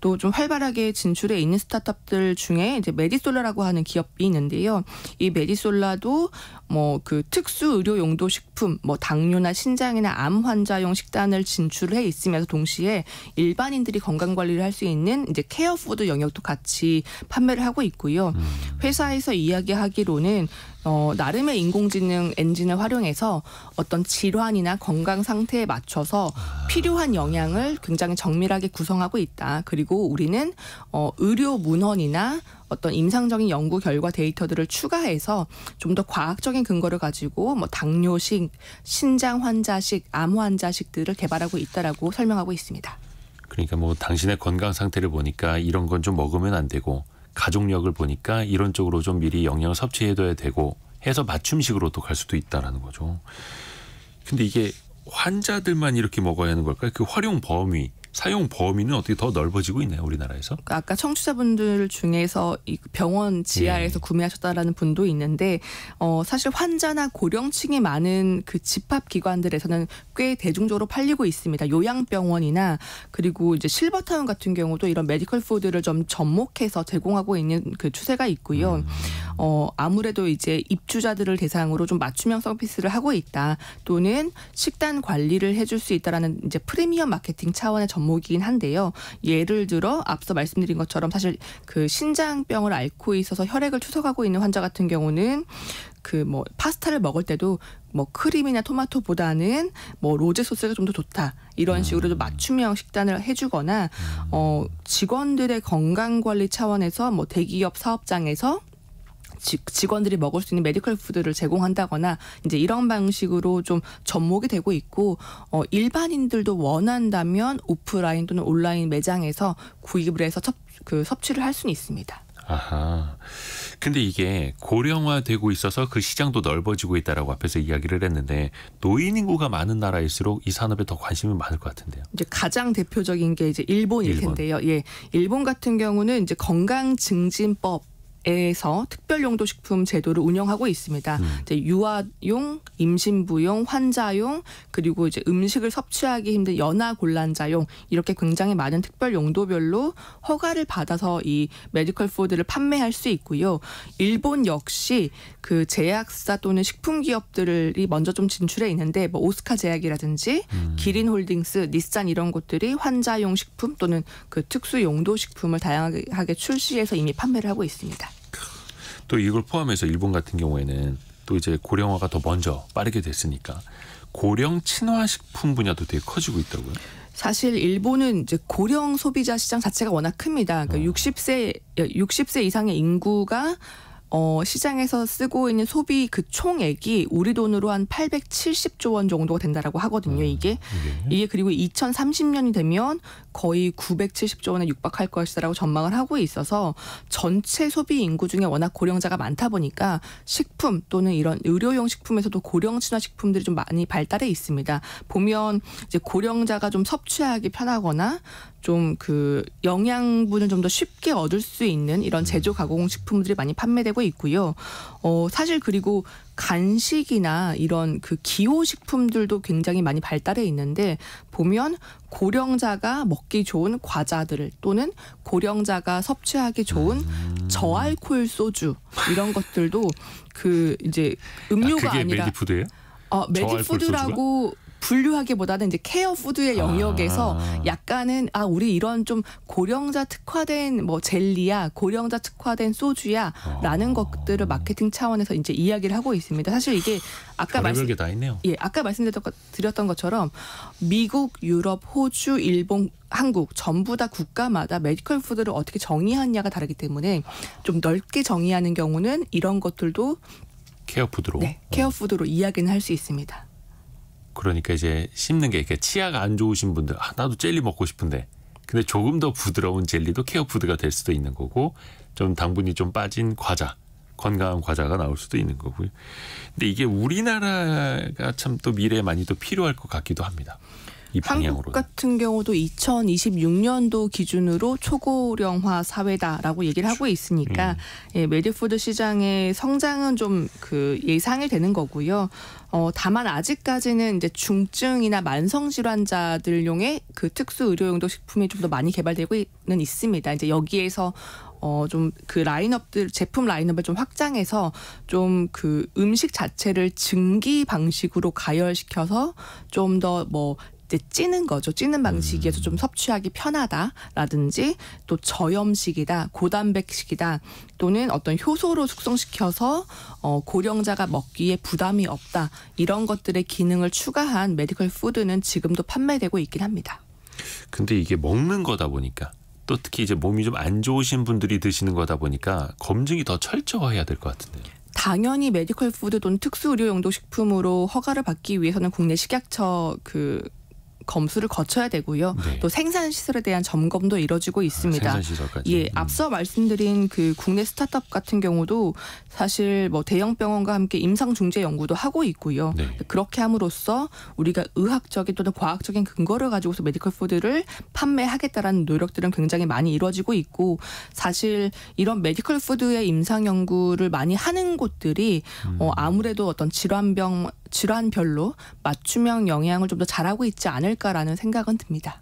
또 또좀 활발하게 진출해 있는 스타트업들 중에 이제 메디솔라라고 하는 기업이 있는데요. 이 메디솔라도 뭐그 특수 의료 용도 식품, 뭐 당뇨나 신장이나 암 환자용 식단을 진출해 있으면서 동시에 일반인들이 건강 관리를 할 수 있는 이제 케어 푸드 영역도 같이 판매를 하고 있고요. 음. 회사에서 이야기하기로는 어, 나름의 인공지능 엔진을 활용해서 어떤 질환이나 건강 상태에 맞춰서 아. 필요한 영양을 굉장히 정밀하게 구성하고 있다. 그리고 우리는 어, 의료 문헌이나 어떤 임상적인 연구 결과 데이터들을 추가해서 좀 더 과학적인 근거를 가지고 뭐 당뇨식, 신장 환자식, 암 환자식들을 개발하고 있다라고 설명하고 있습니다. 그러니까 뭐 당신의 건강 상태를 보니까 이런 건 좀 먹으면 안 되고 가족력을 보니까 이런 쪽으로 좀 미리 영양을 섭취해둬야 되고 해서 맞춤식으로 또갈 수도 있다라는 거죠. 근데 이게 환자들만 이렇게 먹어야 하는 걸까요? 그 활용 범위 사용 범위는 어떻게 더 넓어지고 있나요 우리나라에서. 그 아까 청취자분들 중에서 이 병원 지하에서 예. 구매하셨다라는 분도 있는데 어, 사실 환자나 고령층이 많은 그 집합 기관들에서는 꽤 대중적으로 팔리고 있습니다. 요양병원이나 그리고 이제 실버타운 같은 경우도 이런 메디컬 푸드를 좀 접목해서 제공하고 있는 그 추세가 있고요. 음. 어, 아무래도 이제 입주자들을 대상으로 좀 맞춤형 서비스를 하고 있다 또는 식단 관리를 해줄 수 있다라는 이제 프리미엄 마케팅 차원의 전 과목이긴 한데요. 예를 들어 앞서 말씀드린 것처럼 사실 그 신장병을 앓고 있어서 혈액을 추석하고 있는 환자 같은 경우는 그 뭐 파스타를 먹을 때도 뭐 크림이나 토마토보다는 뭐 로제 소스가 좀 더 좋다 이런 음. 식으로 좀 맞춤형 식단을 해주거나 음. 어 직원들의 건강 관리 차원에서 뭐 대기업 사업장에서 직원들이 먹을 수 있는 메디컬 푸드를 제공한다거나 이제 이런 방식으로 좀 접목이 되고 있고 어, 일반인들도 원한다면 오프라인 또는 온라인 매장에서 구입을 해서 섭, 그 섭취를 할 수는 있습니다. 아하. 근데 이게 고령화되고 있어서 그 시장도 넓어지고 있다라고 앞에서 이야기를 했는데 노인 인구가 많은 나라일수록 이 산업에 더 관심이 많을 것 같은데요. 이제 가장 대표적인 게 이제 일본일 일본. 텐데요. 예. 일본 같은 경우는 이제 건강 증진법 에서 특별용도식품 제도를 운영하고 있습니다. 음. 이제 유아용, 임신부용, 환자용 그리고 이제 음식을 섭취하기 힘든 연하 곤란자용 이렇게 굉장히 많은 특별 용도별로 허가를 받아서 이 메디컬 푸드를 판매할 수 있고요. 일본 역시 그 제약사 또는 식품 기업들이 먼저 좀 진출해 있는데 뭐 오스카 제약이라든지 음. 기린홀딩스, 닛산 이런 곳들이 환자용 식품 또는 그 특수 용도 식품을 다양하게 출시해서 이미 판매를 하고 있습니다. 또 이걸 포함해서 일본 같은 경우에는 또 이제 고령화가 더 먼저 빠르게 됐으니까 고령 친화 식품 분야도 되게 커지고 있다고요. 사실 일본은 이제 고령 소비자 시장 자체가 워낙 큽니다. 그러니까 어. 60세 60세 이상의 인구가 어, 시장에서 쓰고 있는 소비 그 총액이 우리 돈으로 한 870조 원 정도가 된다라고 하거든요. 음, 이게 네. 이게 그리고 2030년이 되면 거의 970조 원에 육박할 것이다라고 전망을 하고 있어서 전체 소비 인구 중에 워낙 고령자가 많다 보니까 식품 또는 이런 의료용 식품에서도 고령 친화 식품들이 좀 많이 발달해 있습니다. 보면 이제 고령자가 좀 섭취하기 편하거나 좀그 영양분을 좀 더 쉽게 얻을 수 있는 이런 음. 제조 가공 식품들이 많이 판매되고 있고요. 어 사실 그리고 간식이나 이런 그 기호 식품들도 굉장히 많이 발달해 있는데 보면 고령자가 먹기 좋은 과자들 또는 고령자가 섭취하기 좋은 음. 저알코올 소주 이런 것들도 그 이제 음료가 아, 니라 메디푸드예요? 어, 메디푸드라고 분류하기보다는 이제 케어 푸드의 아. 영역에서 아. 약간은 아 우리 이런 좀 고령자 특화된 뭐 젤리야 고령자 특화된 소주야라는 어. 아. 것들을 마케팅 차원에서 이제 이야기를 하고 있습니다. 사실 이게 아까 말씀 다있 예, 아까 말씀드렸던 것처럼 미국, 유럽, 호주, 일본 한국 전부 다 국가마다 메디컬 푸드를 어떻게 정의하느냐가 다르기 때문에 좀 넓게 정의하는 경우는 이런 것들도 케어 푸드로 네, 케어 푸드로 이야기는 할 수 있습니다. 그러니까 이제 씹는 게 이렇게 치아가 안 좋으신 분들 아 나도 젤리 먹고 싶은데 근데 조금 더 부드러운 젤리도 케어푸드가 될 수도 있는 거고 좀 당분이 좀 빠진 과자 건강한 과자가 나올 수도 있는 거고요. 근데 이게 우리나라가 참 또 미래에 많이 또 필요할 것 같기도 합니다. 한국 같은 경우도 2026년도 기준으로 초고령화 사회다라고 얘기를 하고 있으니까 음. 예, 메디푸드 시장의 성장은 좀 그 예상이 되는 거고요. 어, 다만 아직까지는 이제 중증이나 만성 질환자들용의 그 특수 의료용도 식품이 좀 더 많이 개발되고는 있습니다. 이제 여기에서 어, 좀 그 라인업들, 제품 라인업을 좀 확장해서 좀 그 음식 자체를 증기 방식으로 가열시켜서 좀더뭐 이제 찌는 거죠. 찌는 방식에서 음. 좀 섭취하기 편하다라든지 또 저염식이다, 고단백식이다 또는 어떤 효소로 숙성시켜서 어, 고령자가 먹기에 부담이 없다 이런 것들의 기능을 추가한 메디컬 푸드는 지금도 판매되고 있긴 합니다. 근데 이게 먹는 거다 보니까 또 특히 이제 몸이 좀 안 좋으신 분들이 드시는 거다 보니까 검증이 더 철저해야 될 것 같은데요. 당연히 메디컬 푸드 또는 특수 의료 용도 식품으로 허가를 받기 위해서는 국내 식약처 그 검수를 거쳐야 되고요. 네. 또 생산 시설에 대한 점검도 이뤄지고 있습니다. 아, 예, 음. 앞서 말씀드린 그 국내 스타트업 같은 경우도 사실 뭐 대형 병원과 함께 임상 중재 연구도 하고 있고요. 네. 그렇게 함으로써 우리가 의학적인 또는 과학적인 근거를 가지고서 메디컬 푸드를 판매하겠다라는 노력들은 굉장히 많이 이루어지고 있고 사실 이런 메디컬 푸드의 임상 연구를 많이 하는 곳들이 음. 어, 아무래도 어떤 질환병 질환별로 맞춤형 영양을 좀 더 잘하고 있지 않을까라는 생각은 듭니다.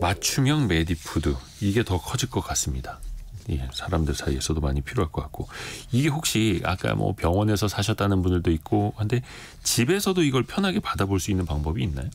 맞춤형 메디푸드 이게 더 커질 것 같습니다. 예, 사람들 사이에서도 많이 필요할 것 같고 이게 혹시 아까 뭐 병원에서 사셨다는 분들도 있고 한데 집에서도 이걸 편하게 받아볼 수 있는 방법이 있나요?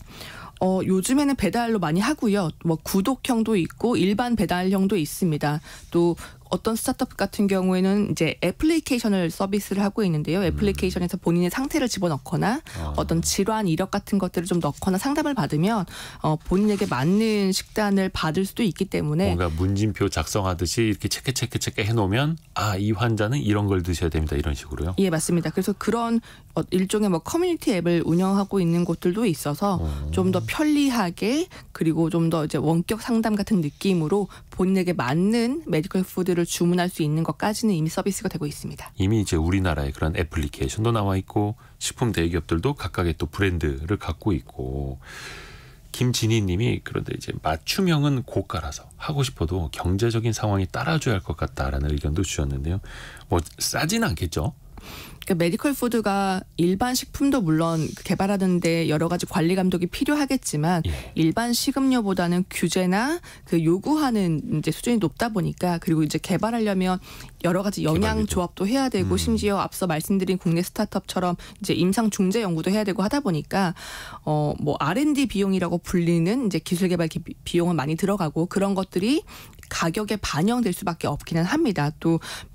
어, 요즘에는 배달로 많이 하고요. 뭐 구독형도 있고 일반 배달형도 있습니다. 또 어떤 스타트업 같은 경우에는 이제 애플리케이션을 서비스를 하고 있는데요. 음. 애플리케이션에서 본인의 상태를 집어넣거나 아. 어떤 질환 이력 같은 것들을 좀 넣거나 상담을 받으면 어, 본인에게 맞는 식단을 받을 수도 있기 때문에 뭔가 문진표 작성하듯이 이렇게 체크 체크 체크 해놓으면 아이 환자는 이런 걸 드셔야 됩니다 이런 식으로요. 예 맞습니다. 그래서 그런 어, 일종의 뭐 커뮤니티 앱을 운영하고 있는 곳들도 있어서 어. 좀더 편리하게 그리고 좀 더 이제 원격 상담 같은 느낌으로 본인에게 맞는 메디컬 푸드를 정보를 주문할 수 있는 것까지는 이미 서비스가 되고 있습니다. 이미 이제 우리나라에 그런 애플리케이션도 나와 있고 식품 대기업들도 각각의 또 브랜드를 갖고 있고 김진희님이 그런데 이제 맞춤형은 고가라서 하고 싶어도 경제적인 상황이 따라줘야 할 것 같다라는 의견도 주셨는데요. 뭐 싸진 않겠죠? 그러니까 메디컬 푸드가 일반 식품도 물론 개발하는데 여러 가지 관리 감독이 필요하겠지만 예. 일반 식음료보다는 규제나 그 요구하는 이제 수준이 높다 보니까 그리고 이제 개발하려면 여러 가지 영양 조합도 해야 되고 음. 심지어 앞서 말씀드린 국내 스타트업처럼 이제 임상 중재 연구도 해야 되고 하다 보니까 어 뭐 R&D 비용이라고 불리는 이제 기술 개발 비용은 많이 들어가고 그런 것들이 가격에 반영될 수밖에 없기는 합니다.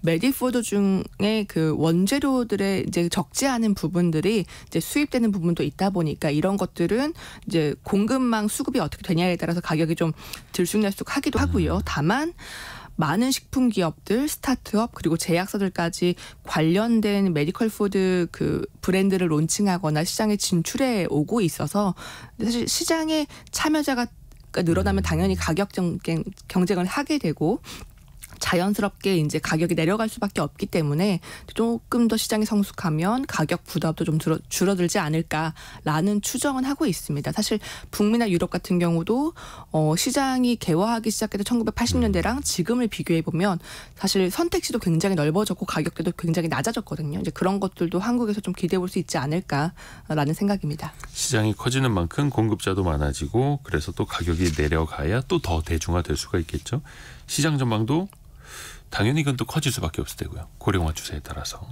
또메디포드 중에 그 원재료들의 이제 적지 않은 부분들이 이제 수입되는 부분도 있다 보니까 이런 것들은 이제 공급망 수급이 어떻게 되냐에 따라서 가격이 좀 들쑥날쑥하기도 하고요. 네. 다만 많은 식품 기업들, 스타트업 그리고 제약사들까지 관련된 메디컬 푸드 그 브랜드를 론칭하거나 시장에 진출해 오고 있어서 사실 시장에 참여자가 그러니까 늘어나면 당연히 가격 경쟁, 을 하게 되고 자연스럽게 이제 가격이 내려갈 수밖에 없기 때문에 조금 더 시장이 성숙하면 가격 부담도 좀 줄어, 줄어들지 않을까라는 추정은 하고 있습니다. 사실 북미나 유럽 같은 경우도 어, 시장이 개화하기 시작했던 1980년대랑 지금을 비교해 보면 사실 선택지도 굉장히 넓어졌고 가격대도 굉장히 낮아졌거든요. 이제 그런 것들도 한국에서 좀 기대해 볼 수 있지 않을까라는 생각입니다. 시장이 커지는 만큼 공급자도 많아지고 그래서 또 가격이 내려가야 또 더 대중화될 수가 있겠죠. 시장 전망도 당연히 이건 또 커질 수밖에 없을 테고요. 고령화 추세에 따라서.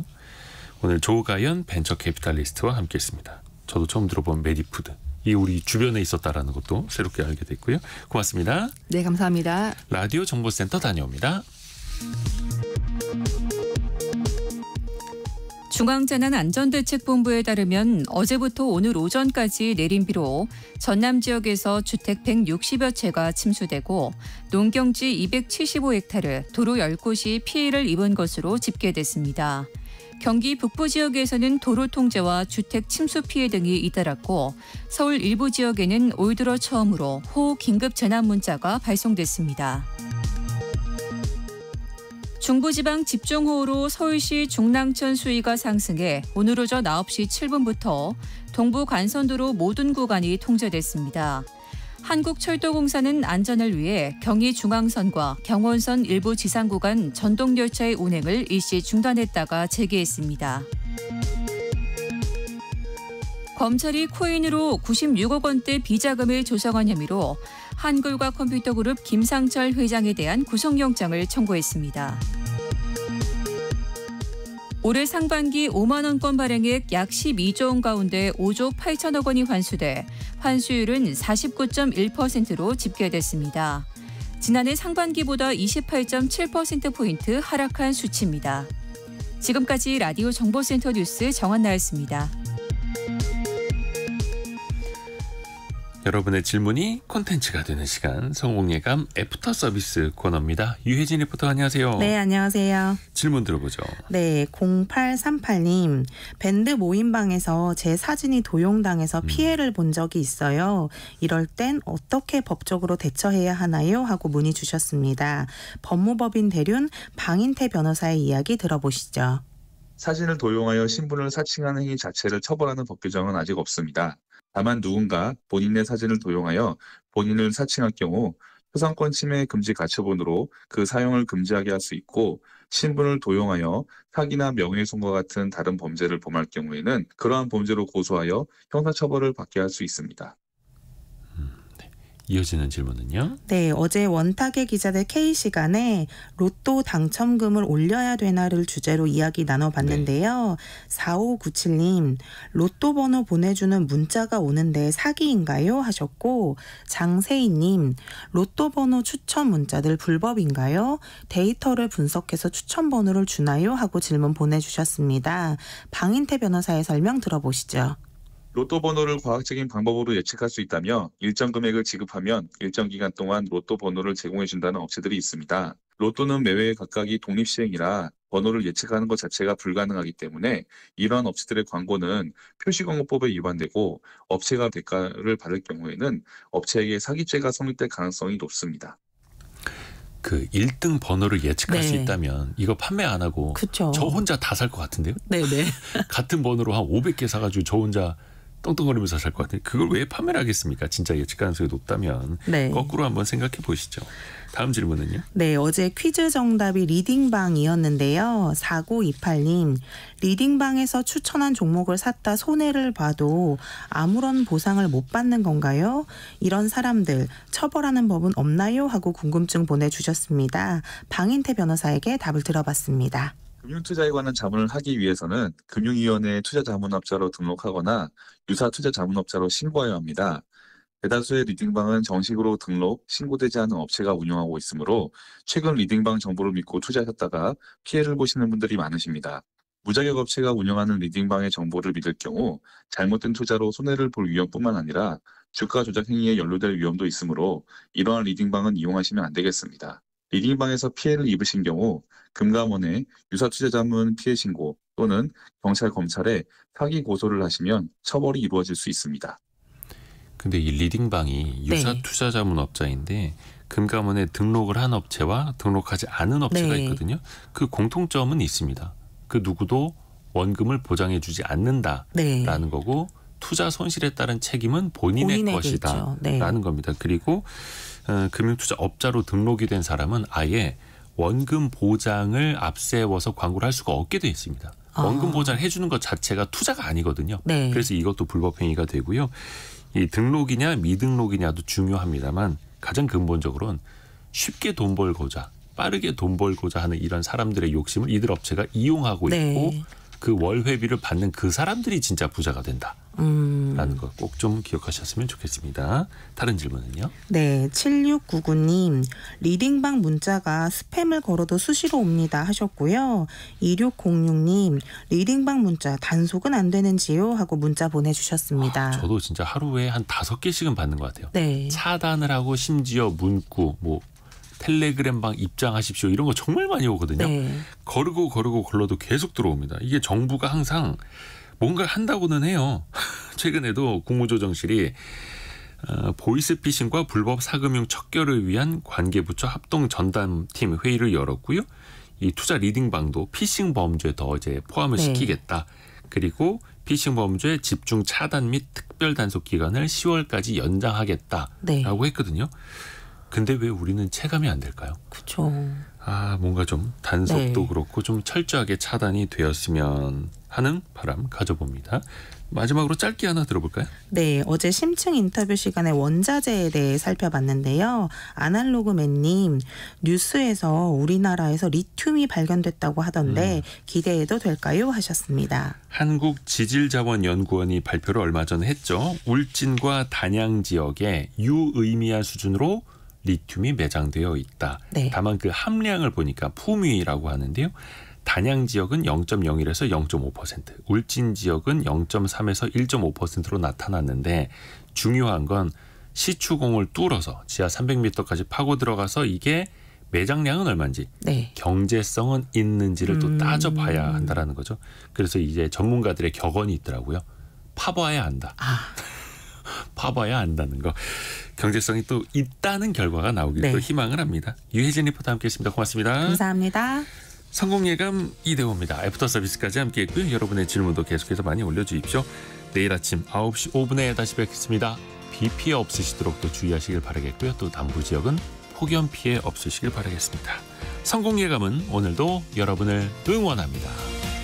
오늘 조가연 벤처 캐피탈리스트와 함께했습니다. 저도 처음 들어본 메디푸드. 이 우리 주변에 있었다라는 것도 새롭게 알게 됐고요. 고맙습니다. 네, 감사합니다. 라디오 정보센터 다녀옵니다. 중앙재난안전대책본부에 따르면 어제부터 오늘 오전까지 내린 비로 전남 지역에서 주택 160여 채가 침수되고 농경지 275헥타르, 도로 10곳이 피해를 입은 것으로 집계됐습니다. 경기 북부 지역에서는 도로 통제와 주택 침수 피해 등이 잇따랐고 서울 일부 지역에는 올 들어 처음으로 호우 긴급 재난 문자가 발송됐습니다. 중부지방 집중호우로 서울시 중랑천 수위가 상승해 오늘 오전 9시 7분부터 동부 간선도로 모든 구간이 통제됐습니다. 한국철도공사는 안전을 위해 경의 중앙선과 경원선 일부 지상 구간 전동 열차의 운행을 일시 중단했다가 재개했습니다. 검찰이 코인으로 96억 원대 비자금을 조성한 혐의로 한글과 컴퓨터 그룹 김상철 회장에 대한 구속영장을 청구했습니다. 올해 상반기 5만 원권 발행액 약 12조 원 가운데 5조 8천억 원이 환수돼 환수율은 49.1%로 집계됐습니다. 지난해 상반기보다 28.7%포인트 하락한 수치입니다. 지금까지 라디오 정보센터 뉴스 정한나였습니다. 여러분의 질문이 콘텐츠가 되는 시간 성공예감 애프터 서비스 코너입니다. 유혜진 리포터 안녕하세요. 네, 안녕하세요. 질문 들어보죠. 네, 0838님. 밴드 모임방에서 제 사진이 도용당해서 음. 피해를 본 적이 있어요. 이럴 땐 어떻게 법적으로 대처해야 하나요? 하고 문의 주셨습니다. 법무법인 대륜 방인태 변호사의 이야기 들어보시죠. 사진을 도용하여 신분을 사칭한 행위 자체를 처벌하는 법 규정은 아직 없습니다. 다만 누군가 본인의 사진을 도용하여 본인을 사칭할 경우 초상권 침해 금지 가처분으로 그 사용을 금지하게 할 수 있고 신분을 도용하여 사기나 명예훼손과 같은 다른 범죄를 범할 경우에는 그러한 범죄로 고소하여 형사처벌을 받게 할 수 있습니다. 이어지는 질문은요. 네, 어제 원탁의 기자들 K 시간에 로또 당첨금을 올려야 되나를 주제로 이야기 나눠봤는데요. 네. 4597님, 로또 번호 보내주는 문자가 오는데 사기인가요? 하셨고, 장세희님, 로또 번호 추천 문자들 불법인가요? 데이터를 분석해서 추천 번호를 주나요? 하고 질문 보내주셨습니다. 방인태 변호사의 설명 들어보시죠. 로또 번호를 과학적인 방법으로 예측할 수 있다며 일정 금액을 지급하면 일정 기간 동안 로또 번호를 제공해준다는 업체들이 있습니다. 로또는 매회 각각이 독립시행이라 번호를 예측하는 것 자체가 불가능하기 때문에 이러한 업체들의 광고는 표시광고법에 위반되고 업체가 대가를 받을 경우에는 업체에게 사기죄가 성립될 가능성이 높습니다. 그 1등 번호를 예측할 네. 수 있다면 이거 판매 안 하고 그쵸. 저 혼자 다 살 것 같은데요? 네네. 같은 번호로 한 500개 사가지고 저 혼자 떵떵거리면서 살 것 같아요. 그걸 왜 판매를 하겠습니까? 진짜 예측 가능성이 높다면 네. 거꾸로 한번 생각해 보시죠. 다음 질문은요? 네, 어제 퀴즈 정답이 리딩방이었는데요. 4928님, 리딩방에서 추천한 종목을 샀다 손해를 봐도 아무런 보상을 못 받는 건가요? 이런 사람들 처벌하는 법은 없나요? 하고 궁금증 보내주셨습니다. 방인태 변호사에게 답을 들어봤습니다. 금융투자에 관한 자문을 하기 위해서는 금융위원회에 투자자문업자로 등록하거나 유사 투자자문업자로 신고해야 합니다. 대다수의 리딩방은 정식으로 등록, 신고되지 않은 업체가 운영하고 있으므로 최근 리딩방 정보를 믿고 투자하셨다가 피해를 보시는 분들이 많으십니다. 무자격 업체가 운영하는 리딩방의 정보를 믿을 경우 잘못된 투자로 손해를 볼 위험뿐만 아니라 주가 조작 행위에 연루될 위험도 있으므로 이러한 리딩방은 이용하시면 안 되겠습니다. 리딩방에서 피해를 입으신 경우 금감원에 유사 취재자문 피해 신고 또는 경찰 검찰에 사기 고소를 하시면 처벌이 이루어질 수 있습니다. 근데 이 리딩방이 유사 네. 투자 자문업자인데 금감원에 등록을 한 업체와 등록하지 않은 업체가 네. 있거든요. 그 공통점은 있습니다. 그 누구도 원금을 보장해 주지 않는다라는 네. 거고 투자 손실에 따른 책임은 본인의 것이다라는 네. 겁니다. 그리고 어, 금융투자 업자로 등록이 된 사람은 아예 원금 보장을 앞세워서 광고를 할 수가 없게 돼 있습니다. 아. 원금 보장 해주는 것 자체가 투자가 아니거든요. 네. 그래서 이것도 불법행위가 되고요. 이 등록이냐 미등록이냐도 중요합니다만 가장 근본적으로는 쉽게 돈 벌고자 빠르게 돈 벌고자 하는 이런 사람들의 욕심을 이들 업체가 이용하고 네. 있고 네. 그 월회비를 받는 그 사람들이 진짜 부자가 된다. 라는 거 꼭 좀 기억하셨으면 좋겠습니다. 다른 질문은요? 네, 7699님. 리딩방 문자가 스팸을 걸어도 수시로 옵니다 하셨고요. 2606님. 리딩방 문자 단속은 안 되는지요? 하고 문자 보내주셨습니다. 아, 저도 진짜 하루에 한 다섯 개씩은 받는 것 같아요. 네. 차단을 하고 심지어 문구, 뭐 텔레그램방 입장하십시오 이런 거 정말 많이 오거든요. 네. 거르고 거르고 걸러도 계속 들어옵니다. 이게 정부가 항상 뭔가 한다고는 해요. 최근에도 국무조정실이 어, 보이스피싱과 불법 사금융 척결을 위한 관계부처 합동 전담팀 회의를 열었고요. 이 투자 리딩방도 피싱 범죄 더 이제 포함을 네. 시키겠다. 그리고 피싱 범죄 집중 차단 및 특별 단속 기간을 10월까지 연장하겠다라고 네. 했거든요. 근데 왜 우리는 체감이 안 될까요? 그렇죠. 아 뭔가 좀 단속도 네. 그렇고 좀 철저하게 차단이 되었으면 하는 바람 가져봅니다. 마지막으로 짧게 하나 들어볼까요? 네, 어제 심층 인터뷰 시간에 원자재에 대해 살펴봤는데요. 아날로그맨님 뉴스에서 우리나라에서 리튬이 발견됐다고 하던데 음. 기대해도 될까요? 하셨습니다. 한국 지질자원연구원이 발표를 얼마 전 했죠. 울진과 단양 지역에 유의미한 수준으로 리튬이 매장되어 있다. 네. 다만 그 함량을 보니까 품위라고 하는데요. 단양 지역은 0.01에서 0.5%, 울진 지역은 0.3에서 1.5%로 나타났는데 중요한 건 시추공을 뚫어서 지하 300m까지 파고 들어가서 이게 매장량은 얼마인지 네. 경제성은 있는지를 또 음. 따져봐야 한다라는 거죠. 그래서 이제 전문가들의 격언이 있더라고요. 파봐야 한다. 아. 파봐야 한다는 거. 경제성이 또 있다는 결과가 나오길 네. 희망을 합니다. 유혜진 리포터 함께했습니다. 고맙습니다. 감사합니다. 성공 예감 이대호입니다. 애프터 서비스까지 함께했고요. 여러분의 질문도 계속해서 많이 올려주십시오. 내일 아침 9시 5분에 다시 뵙겠습니다. 비 피해 없으시도록 또 주의하시길 바라겠고요. 또 남부 지역은 폭염 피해 없으시길 바라겠습니다. 성공 예감은 오늘도 여러분을 응원합니다.